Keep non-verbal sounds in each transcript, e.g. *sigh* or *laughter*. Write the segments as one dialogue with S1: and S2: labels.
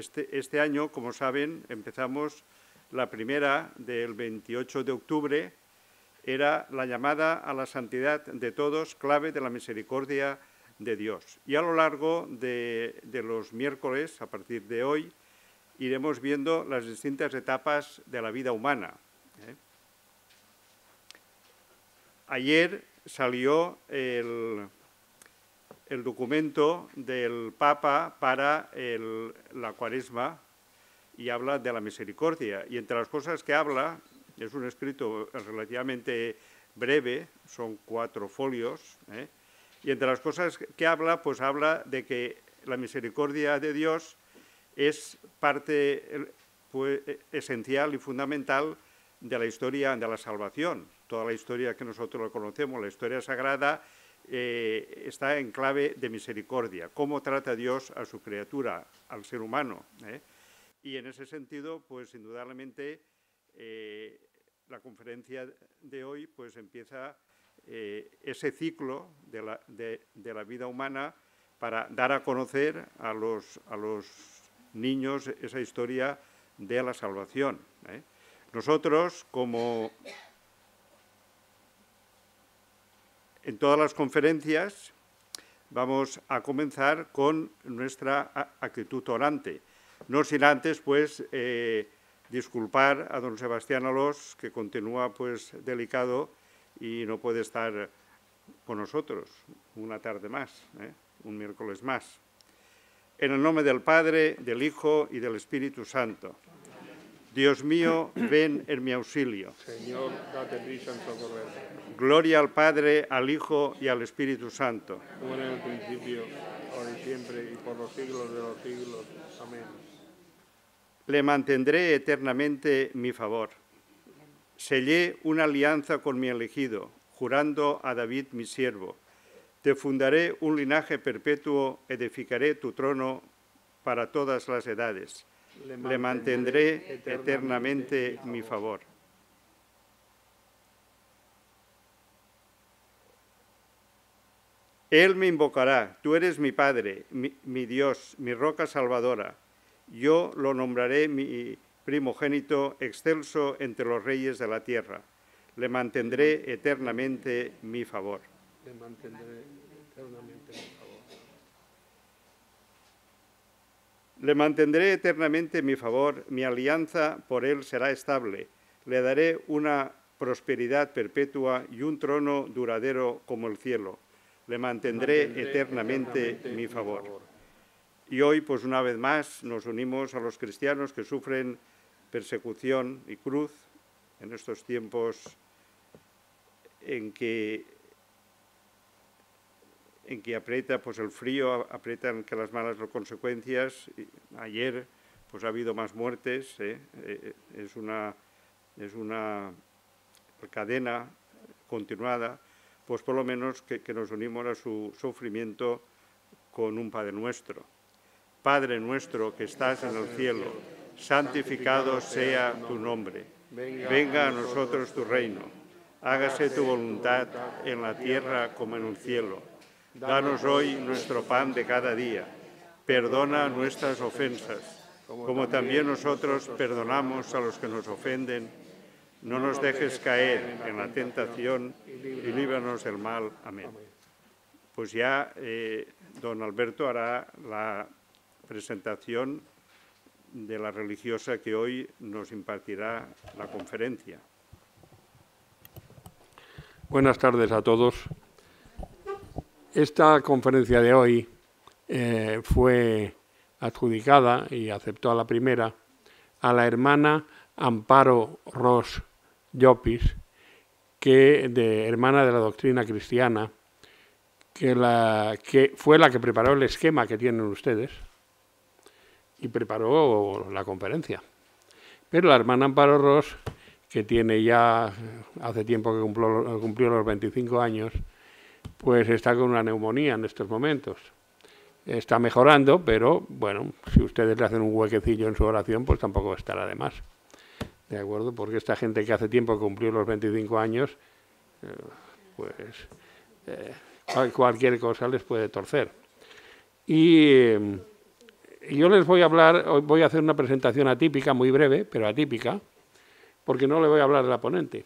S1: Este, este, año, como saben, empezamos la primera del 28 de octubre, era la llamada a la santidad de todos, clave de la misericordia de Dios. Y a lo largo de, los miércoles, a partir de hoy, iremos viendo las distintas etapas de la vida humana. ¿eh? Ayer salió el documento del Papa para el, la cuaresma y habla de la misericordia. Y entre las cosas que habla, es un escrito relativamente breve, son cuatro folios, ¿eh? y entre las cosas que habla, pues habla de que la misericordia de Dios es parte pues, e, esencial y fundamental de la historia de la salvación. Toda la historia que nosotros conocemos, la historia sagrada, eh, está en clave de misericordia, cómo trata Dios a su criatura, al ser humano. Eh? Y en ese sentido, pues indudablemente eh, la conferencia de hoy pues empieza ese ciclo de la, vida humana para dar a conocer a los, a los niños esa historia de la salvación. Nosotros, como En todas las conferencias vamos a comenzar con nuestra actitud orante. No sin antes, pues, eh, disculpar a don Sebastián Alós, que continúa, pues, delicado y no puede estar con nosotros una tarde más, ¿eh? un miércoles más. En el nombre del Padre, del Hijo y del Espíritu Santo. Dios mío, ven en mi auxilio. Señor,
S2: date prisa en
S1: Gloria al Padre, al Hijo y al Espíritu Santo. Como en el
S2: principio, ahora siempre, y por los siglos de los siglos. Amén.
S1: Le mantendré eternamente mi favor. Sellé una alianza con mi elegido, jurando a David mi siervo. Te fundaré un linaje perpetuo, edificaré tu trono para todas las edades le mantendré eternamente mi favor. Él me invocará, tú eres mi Padre, mi, Dios, mi roca salvadora. Yo lo nombraré mi primogénito excelso entre los reyes de la tierra. Le mantendré eternamente mi favor. Le mantendré eternamente mi favor, mi alianza por él será estable. Le daré una prosperidad perpetua y un trono duradero como el cielo. Le mantendré, eternamente, mi favor. Y hoy, pues una vez más, nos unimos a los cristianos que sufren persecución y cruz en estos tiempos en que en que aprieta pues, el frío, aprieta que las malas consecuencias. Ayer pues, ha habido más muertes, ¿eh? Eh, eh, es, una, es una cadena continuada, pues por lo menos que nos unimos a su sufrimiento con un Padre nuestro. Padre nuestro que estás en el cielo, santificado sea tu nombre. Venga a nosotros tu reino. Hágase tu voluntad en la tierra como en el cielo. Danos hoy nuestro pan de cada día. Perdona nuestras ofensas, como también nosotros perdonamos a los que nos ofenden. No nos dejes caer en la tentación y líbranos del mal. Amén. Pues ya eh, don Alberto hará la presentación de la religiosa que hoy nos impartirá la conferencia.
S2: Buenas tardes a todos. Esta conferencia de hoy eh, fue adjudicada y aceptó a la primera a la hermana Amparo Ross Llopis, que de hermana de la doctrina cristiana, que, fue la que preparó el esquema que tienen ustedes y preparó la conferencia. Pero la hermana Amparo Ross, que tiene ya hace tiempo que cumplió los 25 años, pues está con una neumonía en estos momentos. Está mejorando, pero bueno, si ustedes le hacen un huequecillo en su oración, pues tampoco estará de más. ¿De acuerdo? Porque esta gente que hace tiempo cumplió los 25 años, eh, pues eh, cualquier cosa les puede torcer. Y eh, yo les voy a hablar, voy a hacer una presentación atípica, muy breve, pero atípica, porque no le voy a hablar de la ponente.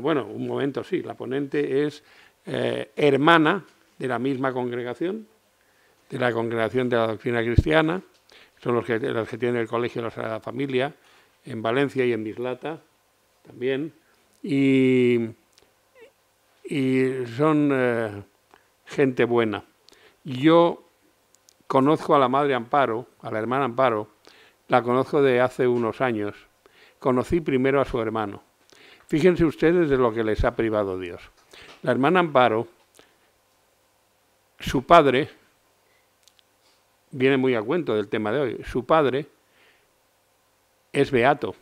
S2: bueno, un momento sí, la ponente es eh, hermana de la misma congregación, de la congregación de la doctrina cristiana, son los que, tienen el Colegio de la Sagrada Familia en Valencia y en Mislata también, y, son eh, gente buena. Yo conozco a la madre Amparo, a la hermana Amparo, la conozco de hace unos años. Conocí primero a su hermano. Fíjense ustedes de lo que les ha privado Dios la hermana Amparo, su padre, viene muy a cuento del tema de hoy, su padre es beato,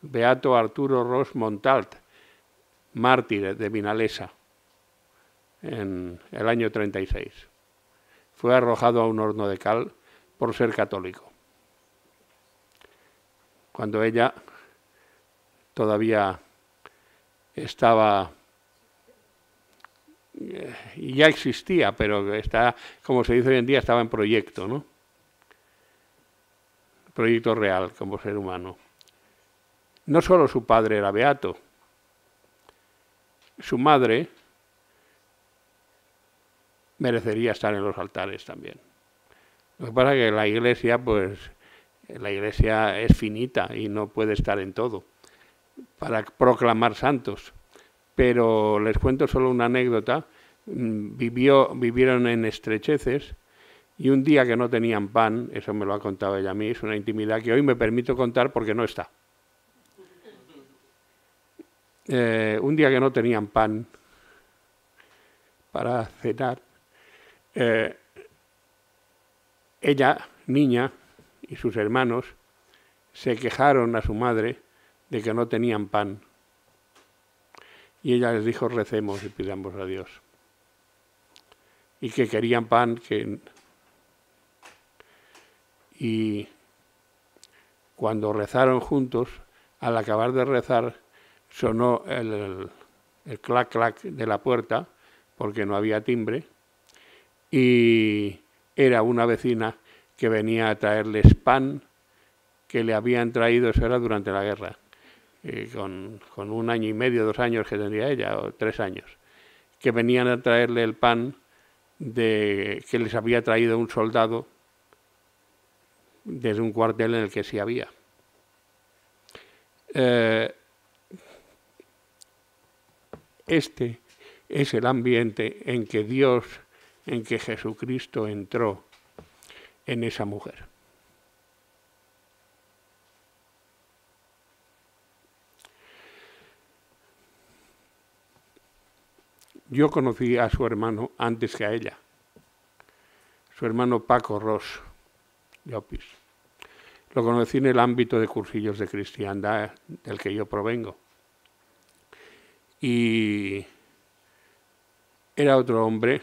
S2: beato Arturo Ros Montalt, mártir de Vinalesa, en el año 36. Fue arrojado a un horno de cal por ser católico, cuando ella todavía estaba eh, ya existía, pero está, como se dice hoy en día, estaba en proyecto, ¿no? Proyecto real como ser humano. No solo su padre era beato, su madre merecería estar en los altares también. Lo que pasa es que la iglesia, pues, la iglesia es finita y no puede estar en todo para proclamar santos. Pero les cuento solo una anécdota. Mm, vivió, vivieron en estrecheces y un día que no tenían pan, eso me lo ha contado ella a mí, es una intimidad que hoy me permito contar porque no está. *laughs* Eh, un día que no tenían pan para cenar, eh, ella, niña, y sus hermanos se quejaron a su madre de que no tenían pan. Y ella les dijo, recemos y pidamos a Dios. Y que querían pan, que... Y cuando rezaron juntos, al acabar de rezar, sonó el, el, clac clac de la puerta, porque no había timbre, y era una vecina que venía a traerles pan que le habían traído, eso era durante la guerra, con, un año y medio, dos años que tendría ella, o tres años, que venían a traerle el pan de, que les había traído un soldado desde un cuartel en el que sí había. Eh, este es el ambiente en que Dios, en que Jesucristo entró en esa mujer. Yo conocí a su hermano antes que a ella, su hermano Paco Ross Llopis. Lo conocí en el ámbito de cursillos de cristiandad del que yo provengo. Y era otro hombre,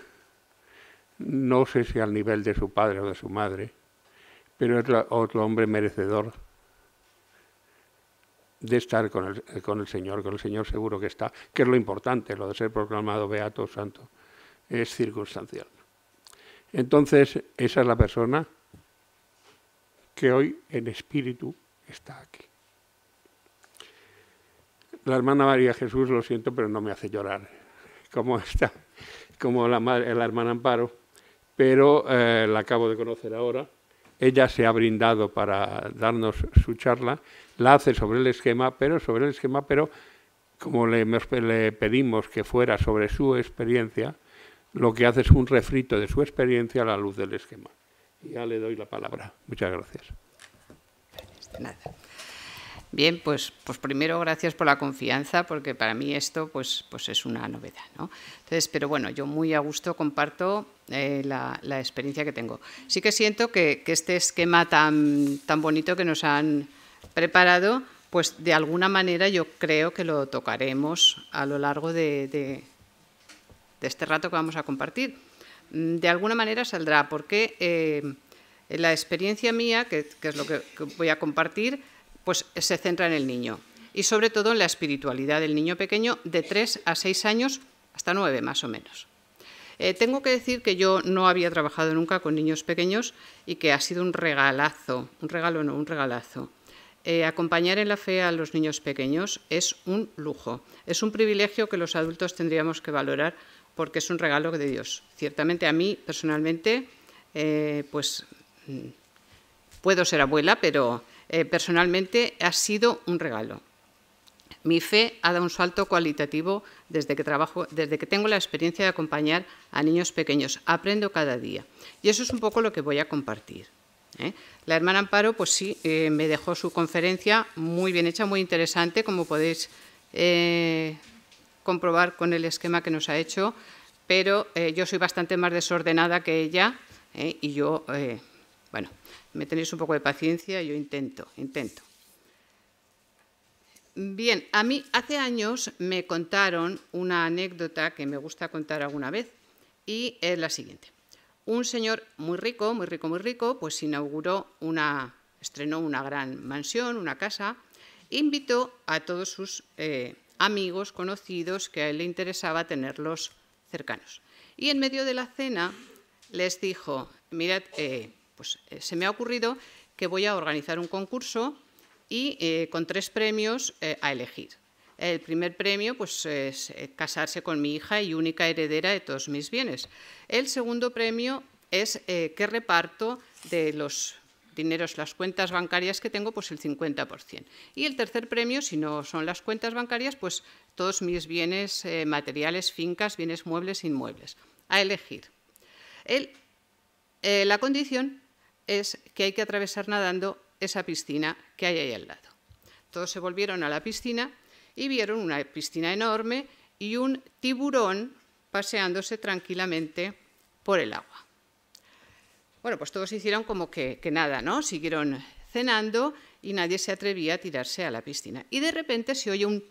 S2: no sé si al nivel de su padre o de su madre, pero era otro hombre merecedor de estar con el, eh, con el Señor, con el Señor seguro que está, que es lo importante, lo de ser proclamado beato santo, es circunstancial. Entonces, esa es la persona que hoy en espíritu está aquí. La hermana María Jesús, lo siento, pero no me hace llorar, *laughs* como está, como la, madre, la hermana Amparo, pero eh, la acabo de conocer ahora ella se ha brindado para darnos su charla, la hace sobre el esquema, pero sobre el esquema, pero como le, pedimos que fuera sobre su experiencia, lo que hace es un refrito de su experiencia a la luz del esquema.
S3: Y Ya le doy la palabra.
S2: Muchas gracias.
S3: Bien, pues, pues primero gracias por la confianza, porque para mí esto pues, pues es una novedad. ¿no? Entonces, pero bueno, yo muy a gusto comparto eh, la, experiencia que tengo. Sí que siento que, este esquema tan, bonito que nos han preparado, pues de alguna manera yo creo que lo tocaremos a lo largo de, este rato que vamos a compartir. Mm, de alguna manera saldrá, porque eh, la experiencia mía, que, es lo que voy a compartir, pues se centra en el niño y sobre todo en la espiritualidad del niño pequeño de 3 a 6 años, hasta 9 más o menos. Eh, tengo que decir que yo no había trabajado nunca con niños pequeños y que ha sido un regalazo, un regalo no, un regalazo. Eh, acompañar en la fe a los niños pequeños es un lujo, es un privilegio que los adultos tendríamos que valorar porque es un regalo de Dios. Ciertamente a mí personalmente, eh, pues mm, puedo ser abuela, pero eh, personalmente ha sido un regalo. Mi fe ha dado un salto cualitativo desde que, trabajo, desde que tengo la experiencia de acompañar a niños pequeños. Aprendo cada día. Y eso es un poco lo que voy a compartir. ¿eh? La hermana Amparo, pues sí, eh, me dejó su conferencia muy bien hecha, muy interesante, como podéis comprobar con el esquema que nos ha hecho, pero yo soy bastante más desordenada que ella y yo bueno, me tenéis un poco de paciencia, yo intento, intento. Bien, a mí hace años me contaron una anécdota que me gusta contar alguna vez y es la siguiente. Un señor muy rico, muy rico, muy rico, pues inauguró una, estrenó una gran mansión, una casa, invitó a todos sus eh, amigos, conocidos, que a él le interesaba tenerlos cercanos. Y en medio de la cena les dijo, mirad, eh, pues eh, se me ha ocurrido que voy a organizar un concurso y eh, con tres premios eh, a elegir. El primer premio pues, es casarse con mi hija y única heredera de todos mis bienes. El segundo premio es que reparto de los dineros, las cuentas bancarias que tengo, pues el 50%. Y el tercer premio, si no son las cuentas bancarias, pues todos mis bienes materiales, fincas, bienes muebles, inmuebles, a elegir. la condición es que hay que atravesar nadando esa piscina que hay ahí al lado. Todos se volvieron a la piscina y vieron una piscina enorme y un tiburón paseándose tranquilamente por el agua. Bueno, pues todos hicieron como que, nada, ¿no? Siguieron cenando y nadie se atrevía a tirarse a la piscina. Y de repente se oye un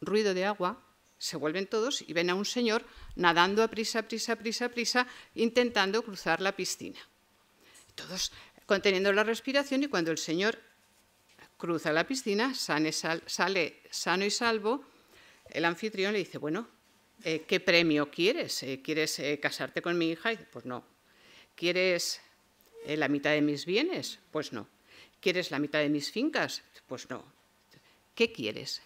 S3: ruido de agua, se vuelven todos y ven a un señor nadando a prisa, prisa, prisa, prisa, intentando cruzar la piscina. Todos conteniendo la respiración y cuando el Señor cruza la piscina, sale, sano y salvo, el anfitrión le dice, bueno, eh, ¿qué premio quieres? Eh, ¿Quieres eh, casarte con mi hija? Y pues no. ¿Quieres la mitad de mis bienes? Pues no. ¿Quieres la mitad de mis fincas? Pues no. ¿Qué quieres?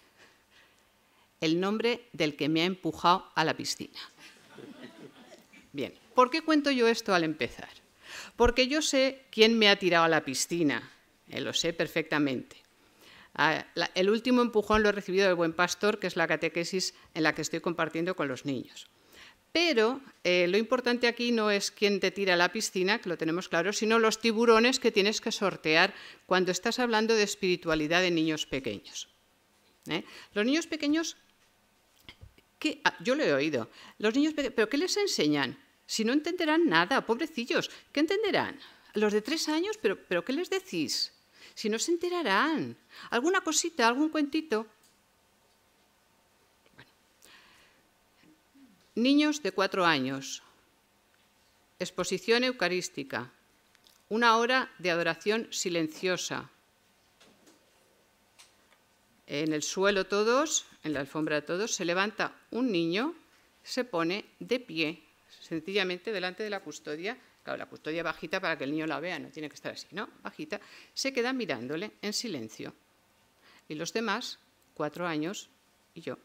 S3: El nombre del que me ha empujado a la piscina. Bien, ¿por qué cuento yo esto al empezar? porque yo sé quién me ha tirado a la piscina, eh, lo sé perfectamente. Ah, el último empujón lo he recibido del buen pastor, que es la catequesis en la que estoy compartiendo con los niños. Pero eh, lo importante aquí no es quién te tira a la piscina, que lo tenemos claro, sino los tiburones que tienes que sortear cuando estás hablando de espiritualidad de niños pequeños. ¿eh? Los niños pequeños, ah, yo lo he oído, los niños pero ¿qué les enseñan? Si no entenderán nada, pobrecillos, ¿qué entenderán? Los de tres años, pero, ¿qué les decís? Si no se enterarán, alguna cosita, algún cuentito. Niños de cuatro años, exposición eucarística, una hora de adoración silenciosa. En el suelo todos, en la alfombra todos, se levanta un niño, se pone de pie sencillamente delante de la custodia, claro, la custodia bajita para que el niño la vea, no tiene que estar así, ¿no? Bajita, se queda mirándole en silencio. Y los demás, cuatro años y yo,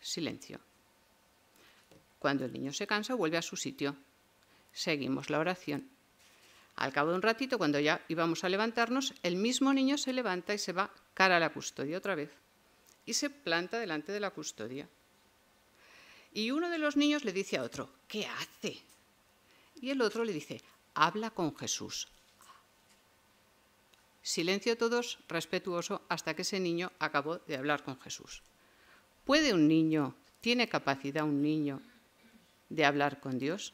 S3: silencio. Cuando el niño se cansa, vuelve a su sitio. Seguimos la oración. Al cabo de un ratito, cuando ya íbamos a levantarnos, el mismo niño se levanta y se va cara a la custodia otra vez. Y se planta delante de la custodia. Y uno de los niños le dice a otro, ¿qué hace? Y el otro le dice, habla con Jesús. Silencio todos, respetuoso, hasta que ese niño acabó de hablar con Jesús. ¿Puede un niño, tiene capacidad un niño de hablar con Dios?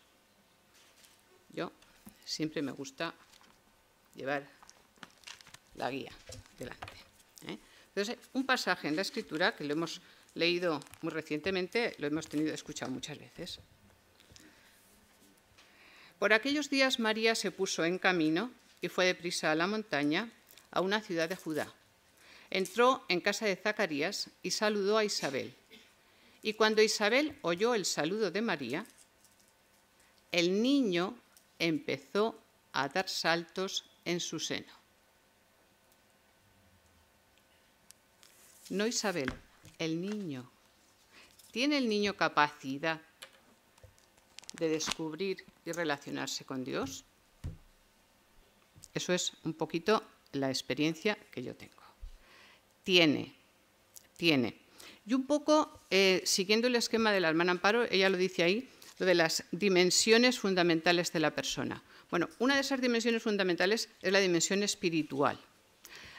S3: Yo siempre me gusta llevar la guía delante. ¿eh? Entonces, un pasaje en la escritura que lo hemos leído muy recientemente, lo hemos tenido escuchado muchas veces. Por aquellos días María se puso en camino y fue deprisa a la montaña, a una ciudad de Judá. Entró en casa de Zacarías y saludó a Isabel. Y cuando Isabel oyó el saludo de María, el niño empezó a dar saltos en su seno. No Isabel, el niño? ¿Tiene el niño capacidad de descubrir y relacionarse con Dios? Eso es un poquito la experiencia que yo tengo. Tiene, tiene. Y un poco, eh, siguiendo el esquema de la hermana Amparo, ella lo dice ahí, lo de las dimensiones fundamentales de la persona. Bueno, una de esas dimensiones fundamentales es la dimensión espiritual.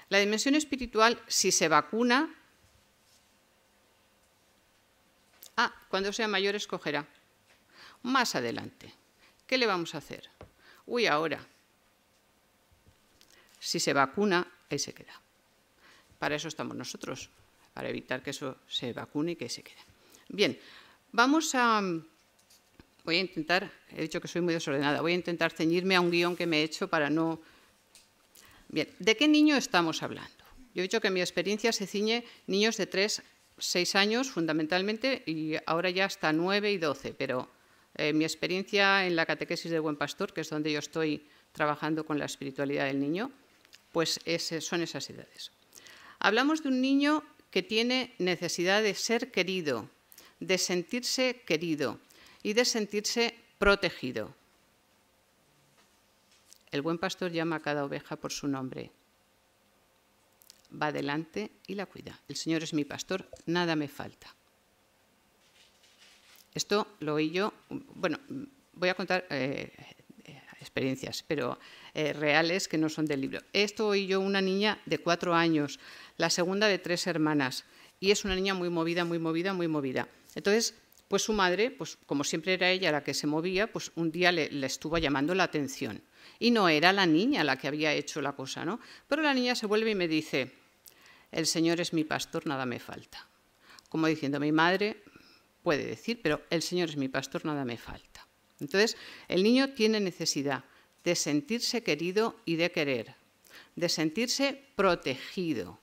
S3: La dimensión espiritual, si se vacuna, Ah, cuando sea mayor escogerá. Más adelante. ¿Qué le vamos a hacer? Uy, ahora. Si se vacuna, ahí se queda. Para eso estamos nosotros, para evitar que eso se vacune y que ahí se quede. Bien, vamos a... Voy a intentar, he dicho que soy muy desordenada, voy a intentar ceñirme a un guión que me he hecho para no... Bien, ¿de qué niño estamos hablando? Yo he dicho que en mi experiencia se ciñe niños de 3 seis años fundamentalmente y ahora ya hasta nueve y doce, pero eh, mi experiencia en la catequesis del Buen Pastor, que es donde yo estoy trabajando con la espiritualidad del niño, pues son esas edades. Hablamos de un niño que tiene necesidad de ser querido, de sentirse querido y de sentirse protegido. El buen pastor llama a cada oveja por su nombre va adelante y la cuida. El Señor es mi pastor, nada me falta. Esto lo oí yo, bueno, voy a contar eh, eh, experiencias, pero eh, reales que no son del libro. Esto oí yo una niña de cuatro años, la segunda de tres hermanas, y es una niña muy movida, muy movida, muy movida. Entonces, pues su madre, pues como siempre era ella la que se movía, pues un día le, le estuvo llamando la atención. Y no era la niña la que había hecho la cosa, ¿no? Pero la niña se vuelve y me dice, el Señor es mi pastor, nada me falta. Como diciendo, mi madre puede decir, pero el Señor es mi pastor, nada me falta. Entonces, el niño tiene necesidad de sentirse querido y de querer, de sentirse protegido.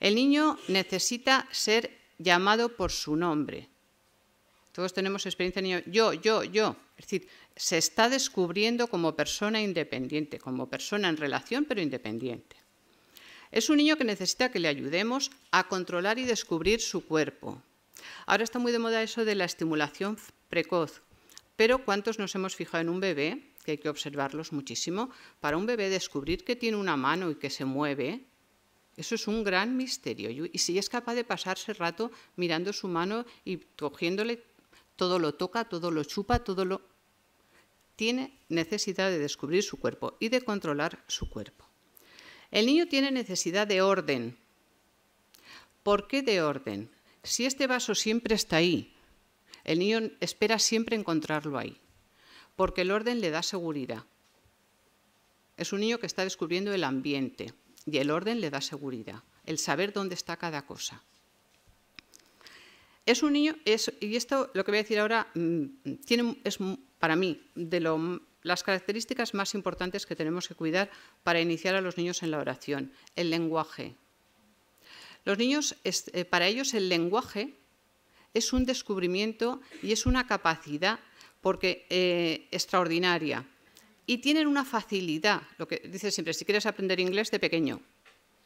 S3: El niño necesita ser llamado por su nombre. Todos tenemos experiencia de niño, yo, yo, yo. Es decir, se está descubriendo como persona independiente, como persona en relación pero independiente. Es un niño que necesita que le ayudemos a controlar y descubrir su cuerpo. Ahora está muy de moda eso de la estimulación precoz, pero ¿cuántos nos hemos fijado en un bebé? que hay que observarlos muchísimo. Para un bebé descubrir que tiene una mano y que se mueve, eso es un gran misterio. Y si es capaz de pasarse rato mirando su mano y cogiéndole, todo lo toca, todo lo chupa, todo lo... Tiene necesidad de descubrir su cuerpo y de controlar su cuerpo. El niño tiene necesidad de orden. ¿Por qué de orden? Si este vaso siempre está ahí, el niño espera siempre encontrarlo ahí, porque el orden le da seguridad. Es un niño que está descubriendo el ambiente y el orden le da seguridad, el saber dónde está cada cosa. Es un niño, y esto lo que voy a decir ahora mm, tiene, es para mí de lo las características más importantes que tenemos que cuidar para iniciar a los niños en la oración. El lenguaje. Los niños, eh, para ellos el lenguaje es un descubrimiento y es una capacidad porque, eh, extraordinaria. Y tienen una facilidad, lo que dice siempre, si quieres aprender inglés de pequeño,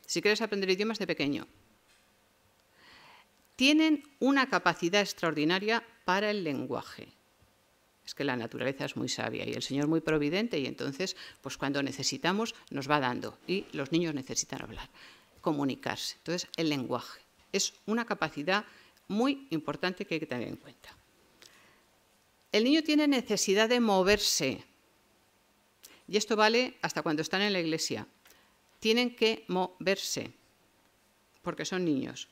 S3: si quieres aprender idiomas de pequeño. Tienen una capacidad extraordinaria para el lenguaje. Es que la naturaleza es muy sabia y el Señor muy providente y entonces, pues cuando necesitamos, nos va dando. Y los niños necesitan hablar, comunicarse. Entonces, el lenguaje es una capacidad muy importante que hay que tener en cuenta. El niño tiene necesidad de moverse. Y esto vale hasta cuando están en la iglesia. Tienen que moverse, porque son niños.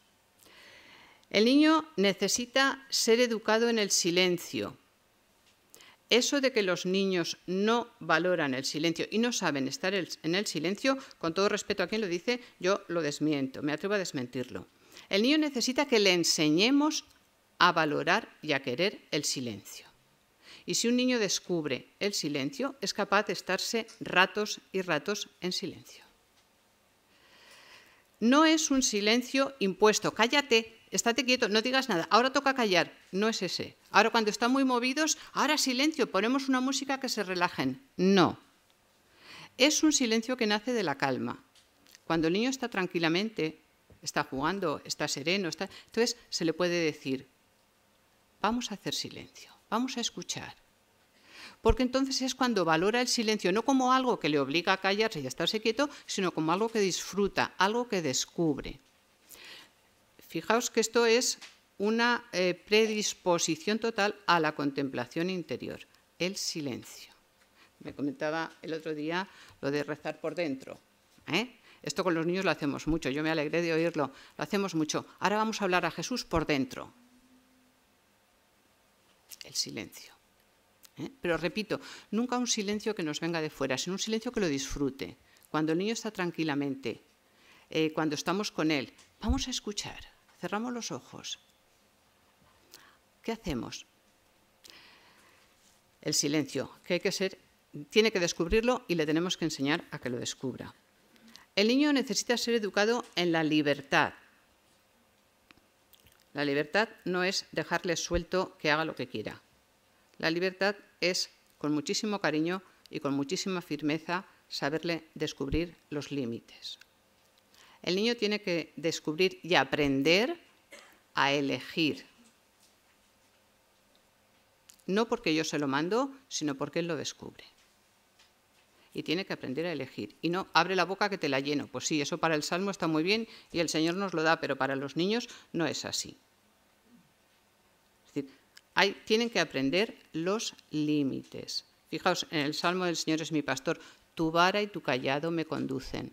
S3: El niño necesita ser educado en el silencio. Eso de que los niños no valoran el silencio y no saben estar en el silencio, con todo respeto a quien lo dice, yo lo desmiento, me atrevo a desmentirlo. El niño necesita que le enseñemos a valorar y a querer el silencio. Y si un niño descubre el silencio, es capaz de estarse ratos y ratos en silencio. No es un silencio impuesto, cállate, estate quieto, no digas nada, ahora toca callar, no es ese. Ahora cuando están muy movidos, ahora silencio, ponemos una música que se relajen. No. Es un silencio que nace de la calma. Cuando el niño está tranquilamente, está jugando, está sereno, está... entonces se le puede decir, vamos a hacer silencio, vamos a escuchar. Porque entonces es cuando valora el silencio, no como algo que le obliga a callarse y a estarse quieto, sino como algo que disfruta, algo que descubre. Fijaos que esto es una eh, predisposición total a la contemplación interior, el silencio. Me comentaba el otro día lo de rezar por dentro. ¿eh? Esto con los niños lo hacemos mucho, yo me alegré de oírlo, lo hacemos mucho. Ahora vamos a hablar a Jesús por dentro. El silencio. ¿eh? Pero repito, nunca un silencio que nos venga de fuera, sino un silencio que lo disfrute. Cuando el niño está tranquilamente, cuando estamos con él, vamos a escuchar, cerramos los ojos, ¿Qué hacemos? El silencio, que hay que ser, tiene que descubrirlo y le tenemos que enseñar a que lo descubra. El niño necesita ser educado en la libertad. La libertad no es dejarle suelto que haga lo que quiera. La libertad es, con muchísimo cariño y con muchísima firmeza, saberle descubrir los límites. El niño tiene que descubrir y aprender a elegir. No porque yo se lo mando, sino porque él lo descubre. Y tiene que aprender a elegir. Y no, abre la boca que te la lleno. Pues sí, eso para el Salmo está muy bien y el Señor nos lo da, pero para los niños no es así. Es decir, tienen que aprender los límites. Fijaos, en el Salmo del Señor es mi pastor, tu vara y tu callado me conducen.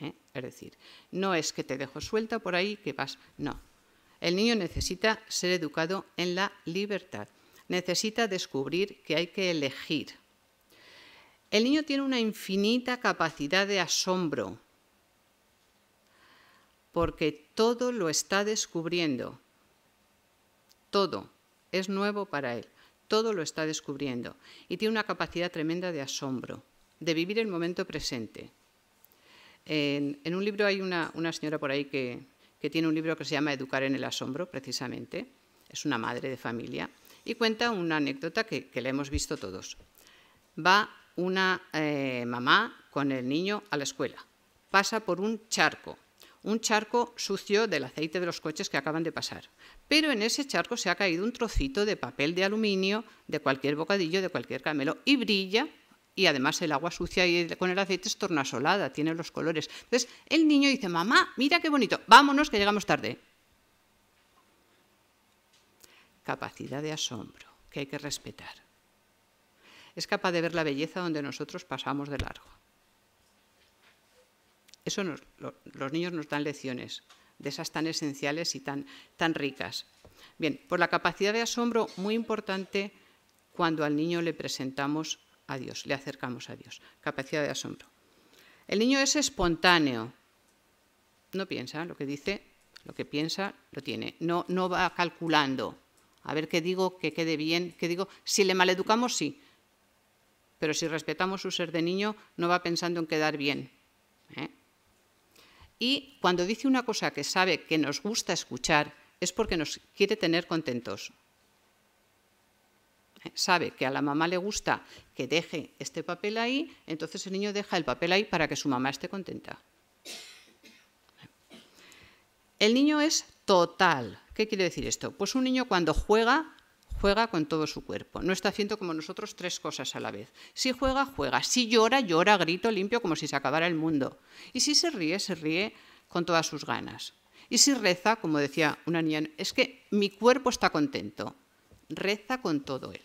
S3: ¿Eh? Es decir, no es que te dejo suelta por ahí que vas, no, el niño necesita ser educado en la libertad, necesita descubrir que hay que elegir. El niño tiene una infinita capacidad de asombro, porque todo lo está descubriendo. Todo es nuevo para él, todo lo está descubriendo y tiene una capacidad tremenda de asombro, de vivir el momento presente. En, un libro hay una señora por ahí que, que tiene un libro que se llama Educar en el Asombro, precisamente. Es una madre de familia. Y cuenta una anécdota que, que la hemos visto todos. Va una eh, mamá con el niño a la escuela. Pasa por un charco, un charco sucio del aceite de los coches que acaban de pasar. Pero en ese charco se ha caído un trocito de papel de aluminio de cualquier bocadillo, de cualquier camelo, y brilla y además el agua sucia y con el aceite es tornasolada, tiene los colores. Entonces el niño dice, mamá, mira qué bonito, vámonos que llegamos tarde. Capacidad de asombro, que hay que respetar. Es capaz de ver la belleza donde nosotros pasamos de largo. Eso los niños nos dan lecciones de esas tan esenciales y tan, tan ricas. Bien, por la capacidad de asombro, muy importante cuando al niño le presentamos a Dios, le acercamos a Dios. Capacidad de asombro. El niño es espontáneo. No piensa, lo que dice, lo que piensa, lo tiene. No, no va calculando. A ver qué digo, que quede bien, qué digo. Si le maleducamos, sí. Pero si respetamos su ser de niño, no va pensando en quedar bien. ¿eh? Y cuando dice una cosa que sabe que nos gusta escuchar, es porque nos quiere tener contentos sabe que a la mamá le gusta que deje este papel ahí, entonces el niño deja el papel ahí para que su mamá esté contenta. El niño es total. ¿Qué quiere decir esto? Pues un niño cuando juega, juega con todo su cuerpo. No está haciendo como nosotros tres cosas a la vez. Si juega, juega. Si llora, llora, grito limpio como si se acabara el mundo. Y si se ríe, se ríe con todas sus ganas. Y si reza, como decía una niña, es que mi cuerpo está contento reza con todo él.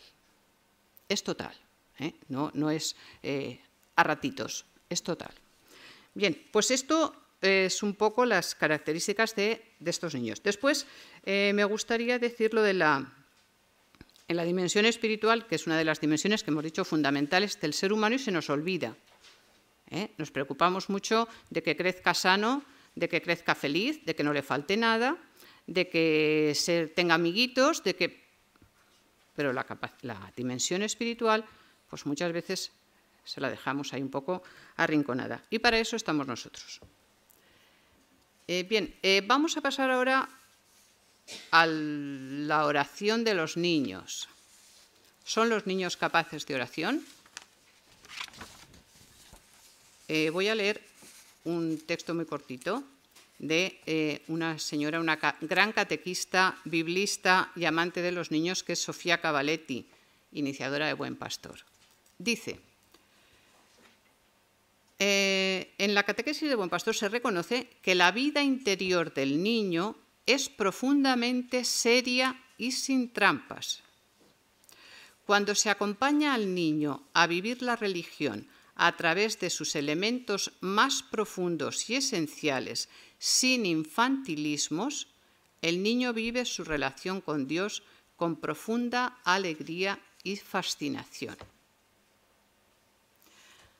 S3: Es total, ¿eh? no, no, es eh, a ratitos, es total. Bien, pues esto es un poco las características de, estos niños. Después eh, me gustaría decir lo de la, en la dimensión espiritual, que es una de las dimensiones que hemos dicho fundamentales del ser humano y se nos olvida. Nos preocupamos mucho de que crezca sano, de que crezca feliz, de que no le falte nada, de que se tenga amiguitos, de que pero la, dimensión espiritual, pues muchas veces se la dejamos ahí un poco arrinconada. Y para eso estamos nosotros. Eh, bien, eh, vamos a pasar ahora a la oración de los niños. ¿Son los niños capaces de oración? Eh, voy a leer un texto muy cortito de eh, una señora, una gran catequista, biblista y amante de los niños, que es Sofía Cavaletti, iniciadora de Buen Pastor. Dice, eh, en la catequesis de Buen Pastor se reconoce que la vida interior del niño es profundamente seria y sin trampas. Cuando se acompaña al niño a vivir la religión a través de sus elementos más profundos y esenciales, sin infantilismos, el niño vive su relación con Dios con profunda alegría y fascinación.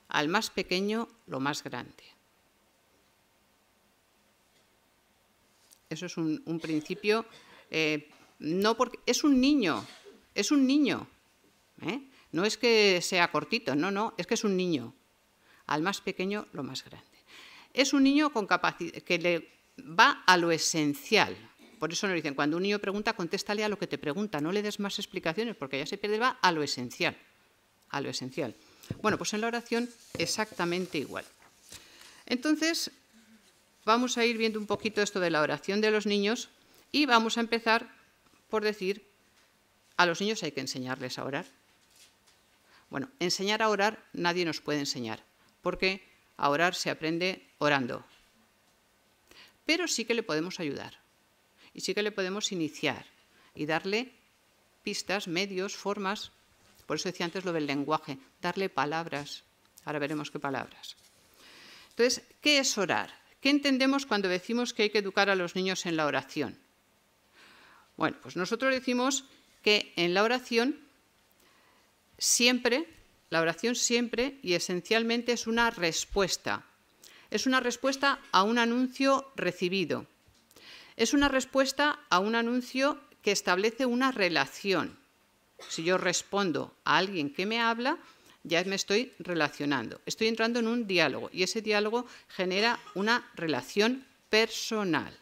S3: Al más pequeño, lo más grande. Eso es un, principio, eh, no porque es un niño, es un niño. ¿eh? No es que sea cortito, no, no, es que es un niño. Al más pequeño, lo más grande es un niño con que le va a lo esencial. Por eso nos dicen, cuando un niño pregunta, contéstale a lo que te pregunta, no le des más explicaciones, porque ya se pierde, va a lo esencial, a lo esencial. Bueno, pues en la oración exactamente igual. Entonces, vamos a ir viendo un poquito esto de la oración de los niños y vamos a empezar por decir, a los niños hay que enseñarles a orar. Bueno, enseñar a orar nadie nos puede enseñar, porque a orar se aprende orando. Pero sí que le podemos ayudar y sí que le podemos iniciar y darle pistas, medios, formas. Por eso decía antes lo del lenguaje, darle palabras. Ahora veremos qué palabras. Entonces, ¿qué es orar? ¿Qué entendemos cuando decimos que hay que educar a los niños en la oración? Bueno, pues nosotros decimos que en la oración siempre la oración siempre y esencialmente es una respuesta. Es una respuesta a un anuncio recibido. Es una respuesta a un anuncio que establece una relación. Si yo respondo a alguien que me habla, ya me estoy relacionando. Estoy entrando en un diálogo y ese diálogo genera una relación personal.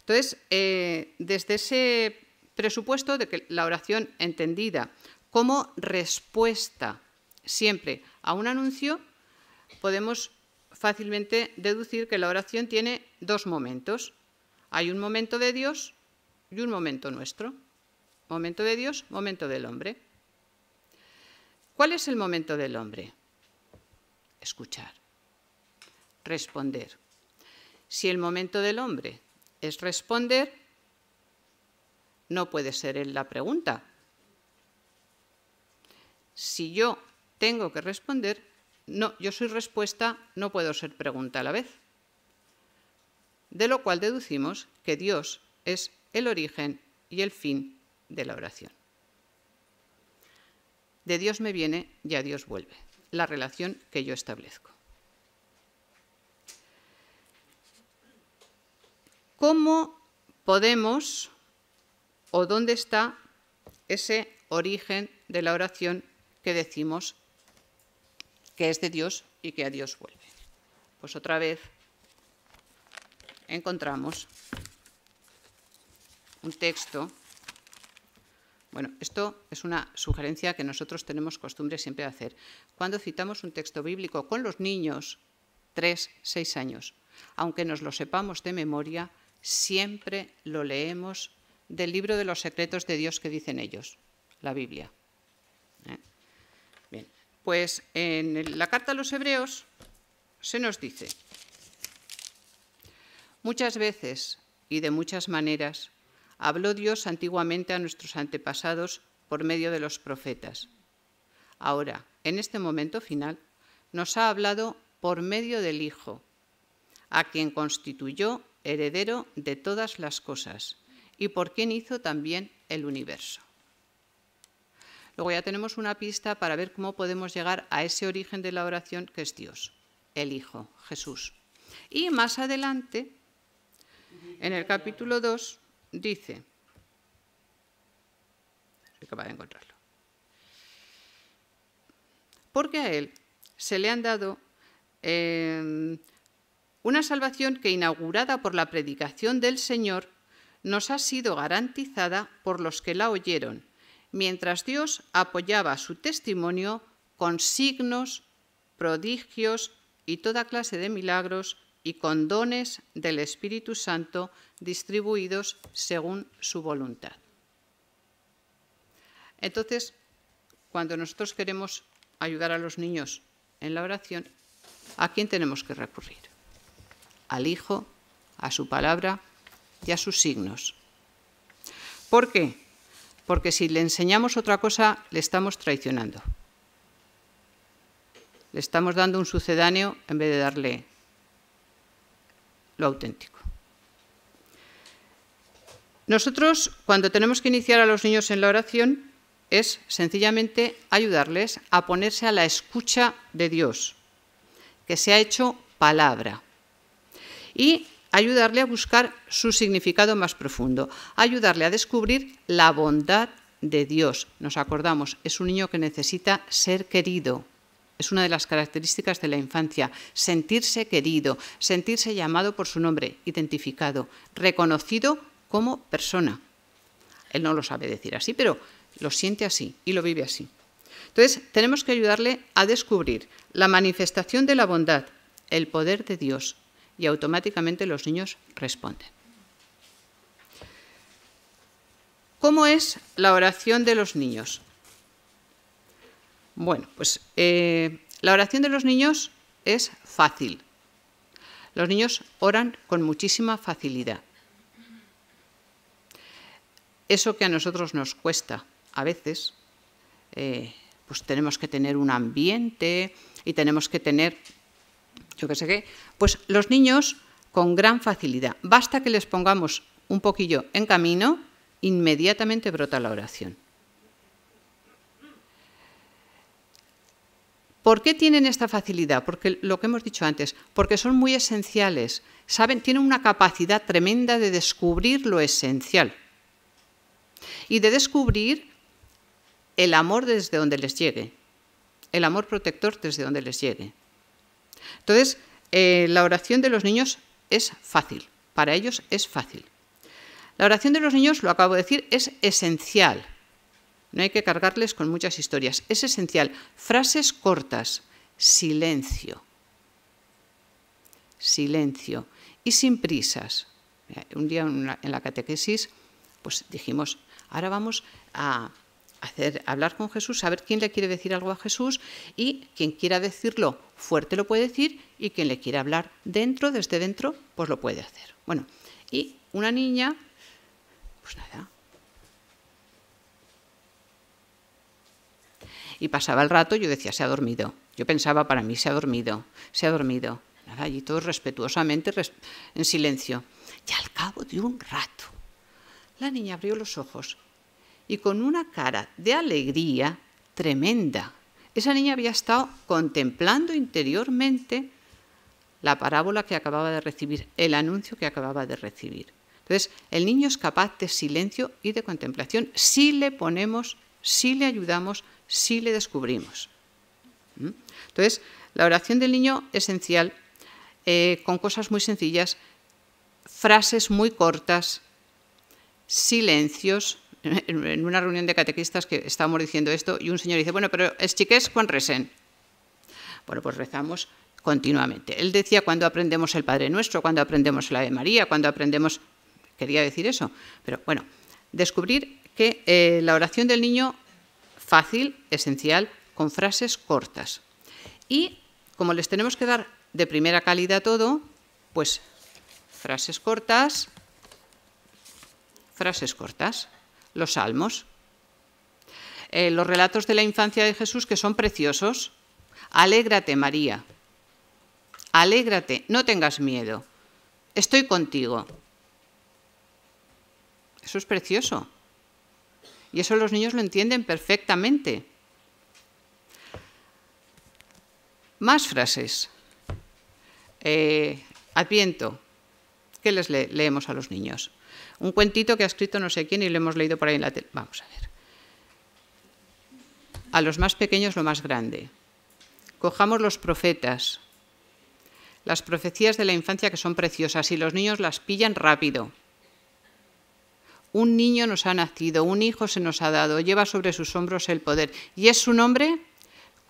S3: Entonces, eh, desde ese presupuesto de que la oración entendida como respuesta. Siempre a un anuncio podemos fácilmente deducir que la oración tiene dos momentos. Hay un momento de Dios y un momento nuestro. Momento de Dios, momento del hombre. ¿Cuál es el momento del hombre? Escuchar, responder. Si el momento del hombre es responder, no puede ser él la pregunta, si yo tengo que responder, no, yo soy respuesta, no puedo ser pregunta a la vez. De lo cual deducimos que Dios es el origen y el fin de la oración. De Dios me viene y a Dios vuelve, la relación que yo establezco. ¿Cómo podemos o dónde está ese origen de la oración que decimos que es de Dios y que a Dios vuelve. Pues otra vez encontramos un texto. Bueno, esto es una sugerencia que nosotros tenemos costumbre siempre de hacer. Cuando citamos un texto bíblico con los niños, tres, seis años, aunque nos lo sepamos de memoria, siempre lo leemos del libro de los secretos de Dios que dicen ellos, la Biblia. ¿eh? Pues en la carta a los hebreos se nos dice, muchas veces y de muchas maneras habló Dios antiguamente a nuestros antepasados por medio de los profetas. Ahora, en este momento final, nos ha hablado por medio del Hijo, a quien constituyó heredero de todas las cosas y por quien hizo también el universo. Luego ya tenemos una pista para ver cómo podemos llegar a ese origen de la oración que es Dios, el Hijo, Jesús. Y más adelante,
S4: en el capítulo
S3: 2, dice, soy capaz de encontrarlo, porque a él se le han dado em, una salvación que inaugurada por la predicación del Señor nos ha sido garantizada por los que la oyeron mientras Dios apoyaba su testimonio con signos, prodigios y toda clase de milagros y con dones del Espíritu Santo distribuidos según su voluntad. Entonces, cuando nosotros queremos ayudar a los niños en la oración, ¿a quién tenemos que recurrir? Al Hijo, a su palabra y a sus signos. ¿Por qué? porque si le enseñamos otra cosa, le estamos traicionando. Le estamos dando un sucedáneo en vez de darle lo auténtico. Nosotros, cuando tenemos que iniciar a los niños en la oración, es sencillamente ayudarles a ponerse a la escucha de Dios, que se ha hecho palabra. Y ayudarle a buscar su significado más profundo, ayudarle a descubrir la bondad de Dios. Nos acordamos, es un niño que necesita ser querido. Es una de las características de la infancia, sentirse querido, sentirse llamado por su nombre, identificado, reconocido como persona. Él no lo sabe decir así, pero lo siente así y lo vive así. Entonces, tenemos que ayudarle a descubrir la manifestación de la bondad, el poder de Dios, y automáticamente los niños responden. ¿Cómo es la oración de los niños? Bueno, pues eh, la oración de los niños es fácil. Los niños oran con muchísima facilidad. Eso que a nosotros nos cuesta a veces, eh, pues tenemos que tener un ambiente y tenemos que tener yo qué sé qué, pues los niños con gran facilidad, basta que les pongamos un poquillo en camino, inmediatamente brota la oración. ¿Por qué tienen esta facilidad? Porque lo que hemos dicho antes, porque son muy esenciales, saben, tienen una capacidad tremenda de descubrir lo esencial y de descubrir el amor desde donde les llegue, el amor protector desde donde les llegue. Entonces, eh, la oración de los niños es fácil, para ellos es fácil. La oración de los niños, lo acabo de decir, es esencial. No hay que cargarles con muchas historias. Es esencial. Frases cortas, silencio. Silencio. Y sin prisas. Un día en la catequesis, pues dijimos, ahora vamos a hacer, hablar con Jesús, saber quién le quiere decir algo a Jesús y quién quiera decirlo fuerte lo puede decir y quien le quiera hablar dentro, desde este dentro, pues lo puede hacer. Bueno, y una niña, pues nada. Y pasaba el rato, yo decía, se ha dormido. Yo pensaba para mí, se ha dormido, se ha dormido. Y todos respetuosamente, en silencio. Y al cabo de un rato, la niña abrió los ojos y con una cara de alegría tremenda esa niña había estado contemplando interiormente la parábola que acababa de recibir, el anuncio que acababa de recibir. Entonces, el niño es capaz de silencio y de contemplación si le ponemos, si le ayudamos, si le descubrimos. ¿Mm? Entonces, la oración del niño esencial, eh, con cosas muy sencillas, frases muy cortas, silencios, *laughs* en una reunión de catequistas que estábamos diciendo esto y un señor dice, bueno, pero es chiqués con resén. Bueno, pues rezamos continuamente. Él decía cuando aprendemos el Padre Nuestro, cuando aprendemos la Ave María, cuando aprendemos... Quería decir eso, pero bueno, descubrir que eh, la oración del niño fácil, esencial, con frases cortas. Y como les tenemos que dar de primera calidad todo, pues frases cortas, frases cortas los salmos. Eh, los relatos de la infancia de Jesús que son preciosos. Alégrate, María. Alégrate, no tengas miedo. Estoy contigo. Eso es precioso. Y eso los niños lo entienden perfectamente. Más frases. Eh, adviento. ¿Qué les leemos a los niños? un cuentito que ha escrito no sé quién y lo hemos leído por ahí en la tele. Vamos a ver. A los más pequeños lo más grande. Cojamos los profetas, las profecías de la infancia que son preciosas y los niños las pillan rápido. Un niño nos ha nacido, un hijo se nos ha dado, lleva sobre sus hombros el poder. ¿Y es su nombre?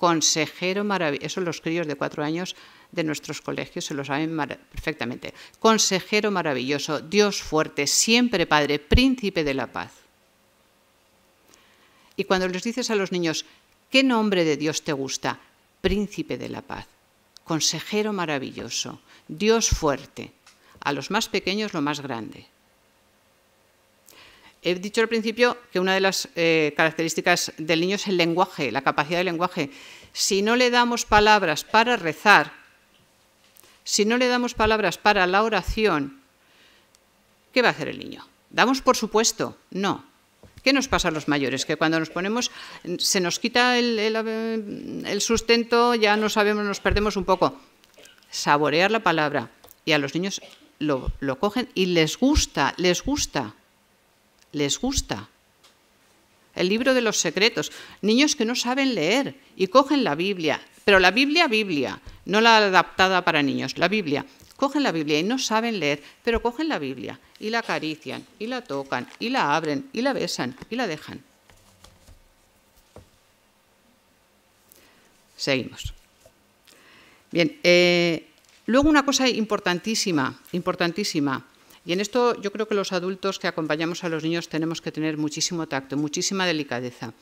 S3: consejero maravilloso, eso los críos de cuatro años de nuestros colegios se lo saben perfectamente, consejero maravilloso, Dios fuerte, siempre Padre, príncipe de la paz. Y cuando les dices a los niños, ¿qué nombre de Dios te gusta? Príncipe de la paz, consejero maravilloso, Dios fuerte, a los más pequeños lo más grande. He dicho al principio que una de las eh, características del niño es el lenguaje, la capacidad de lenguaje. Si no le damos palabras para rezar, si no le damos palabras para la oración, ¿qué va a hacer el niño? ¿Damos por supuesto? No. ¿Qué nos pasa a los mayores? Que cuando nos ponemos, se nos quita el, sustento, ya no sabemos, nos perdemos un poco. Saborear la palabra. Y a los niños lo cogen y les gusta, les gusta les gusta. El libro de los secretos. Niños que no saben leer y cogen la Biblia, pero la Biblia, Biblia, no la adaptada para niños, la Biblia. Cogen la Biblia y no saben leer, pero cogen la Biblia y la acarician, y la tocan, y la abren, y la besan, y la dejan. Seguimos. Bien, eh, luego una cosa importantísima, importantísima. Y en esto yo creo que los adultos que acompañamos a los niños tenemos que tener muchísimo tacto, muchísima delicadeza.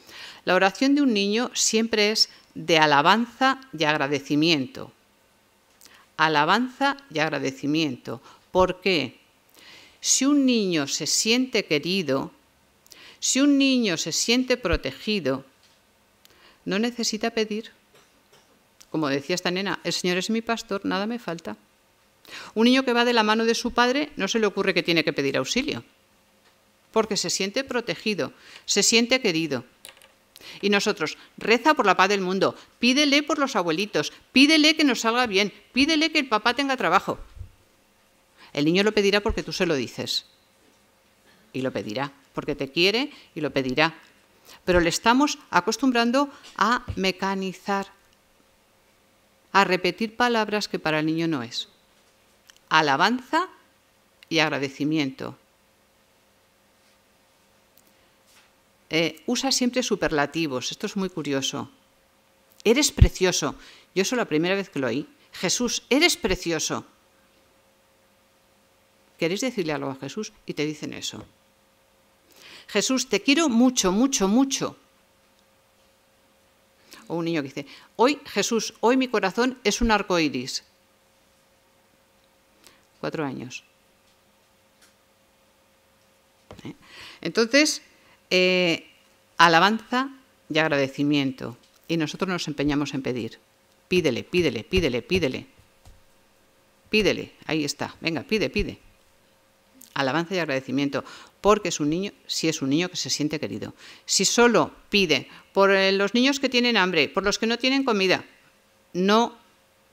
S3: La oración de un niño siempre es de alabanza y agradecimiento. Alabanza y agradecimiento. ¿Por qué? Si un niño se siente querido, si un niño se siente protegido, no necesita pedir. Como decía esta nena, el Señor es mi pastor, nada me falta. Un niño que va de la mano de su padre no se le ocurre que tiene que pedir auxilio, porque se siente protegido, se siente querido. Y nosotros, reza por la paz del mundo, pídele por los abuelitos, pídele que nos salga bien, pídele que el papá tenga trabajo. El niño lo pedirá porque tú se lo dices. Y lo pedirá, porque te quiere y lo pedirá. Pero le estamos acostumbrando a mecanizar, a repetir palabras que para el niño no es alabanza y agradecimiento. Eh, usa siempre superlativos, esto es muy curioso. Eres precioso. Yo eso la primera vez que lo oí. Jesús, eres precioso. Queréis decirle algo a Jesús y te dicen eso. Jesús, te quiero mucho, mucho, mucho. O un niño que dice, hoy Jesús, hoy mi corazón es un arco iris cuatro años. ¿Eh? Entonces, eh, alabanza y agradecimiento. Y nosotros nos empeñamos en pedir. Pídele, pídele, pídele, pídele. Pídele, ahí está. Venga, pide, pide. Alabanza y agradecimiento, porque es un niño, si es un niño que se siente querido. Si solo pide por eh, los niños que tienen hambre, por los que no tienen comida, no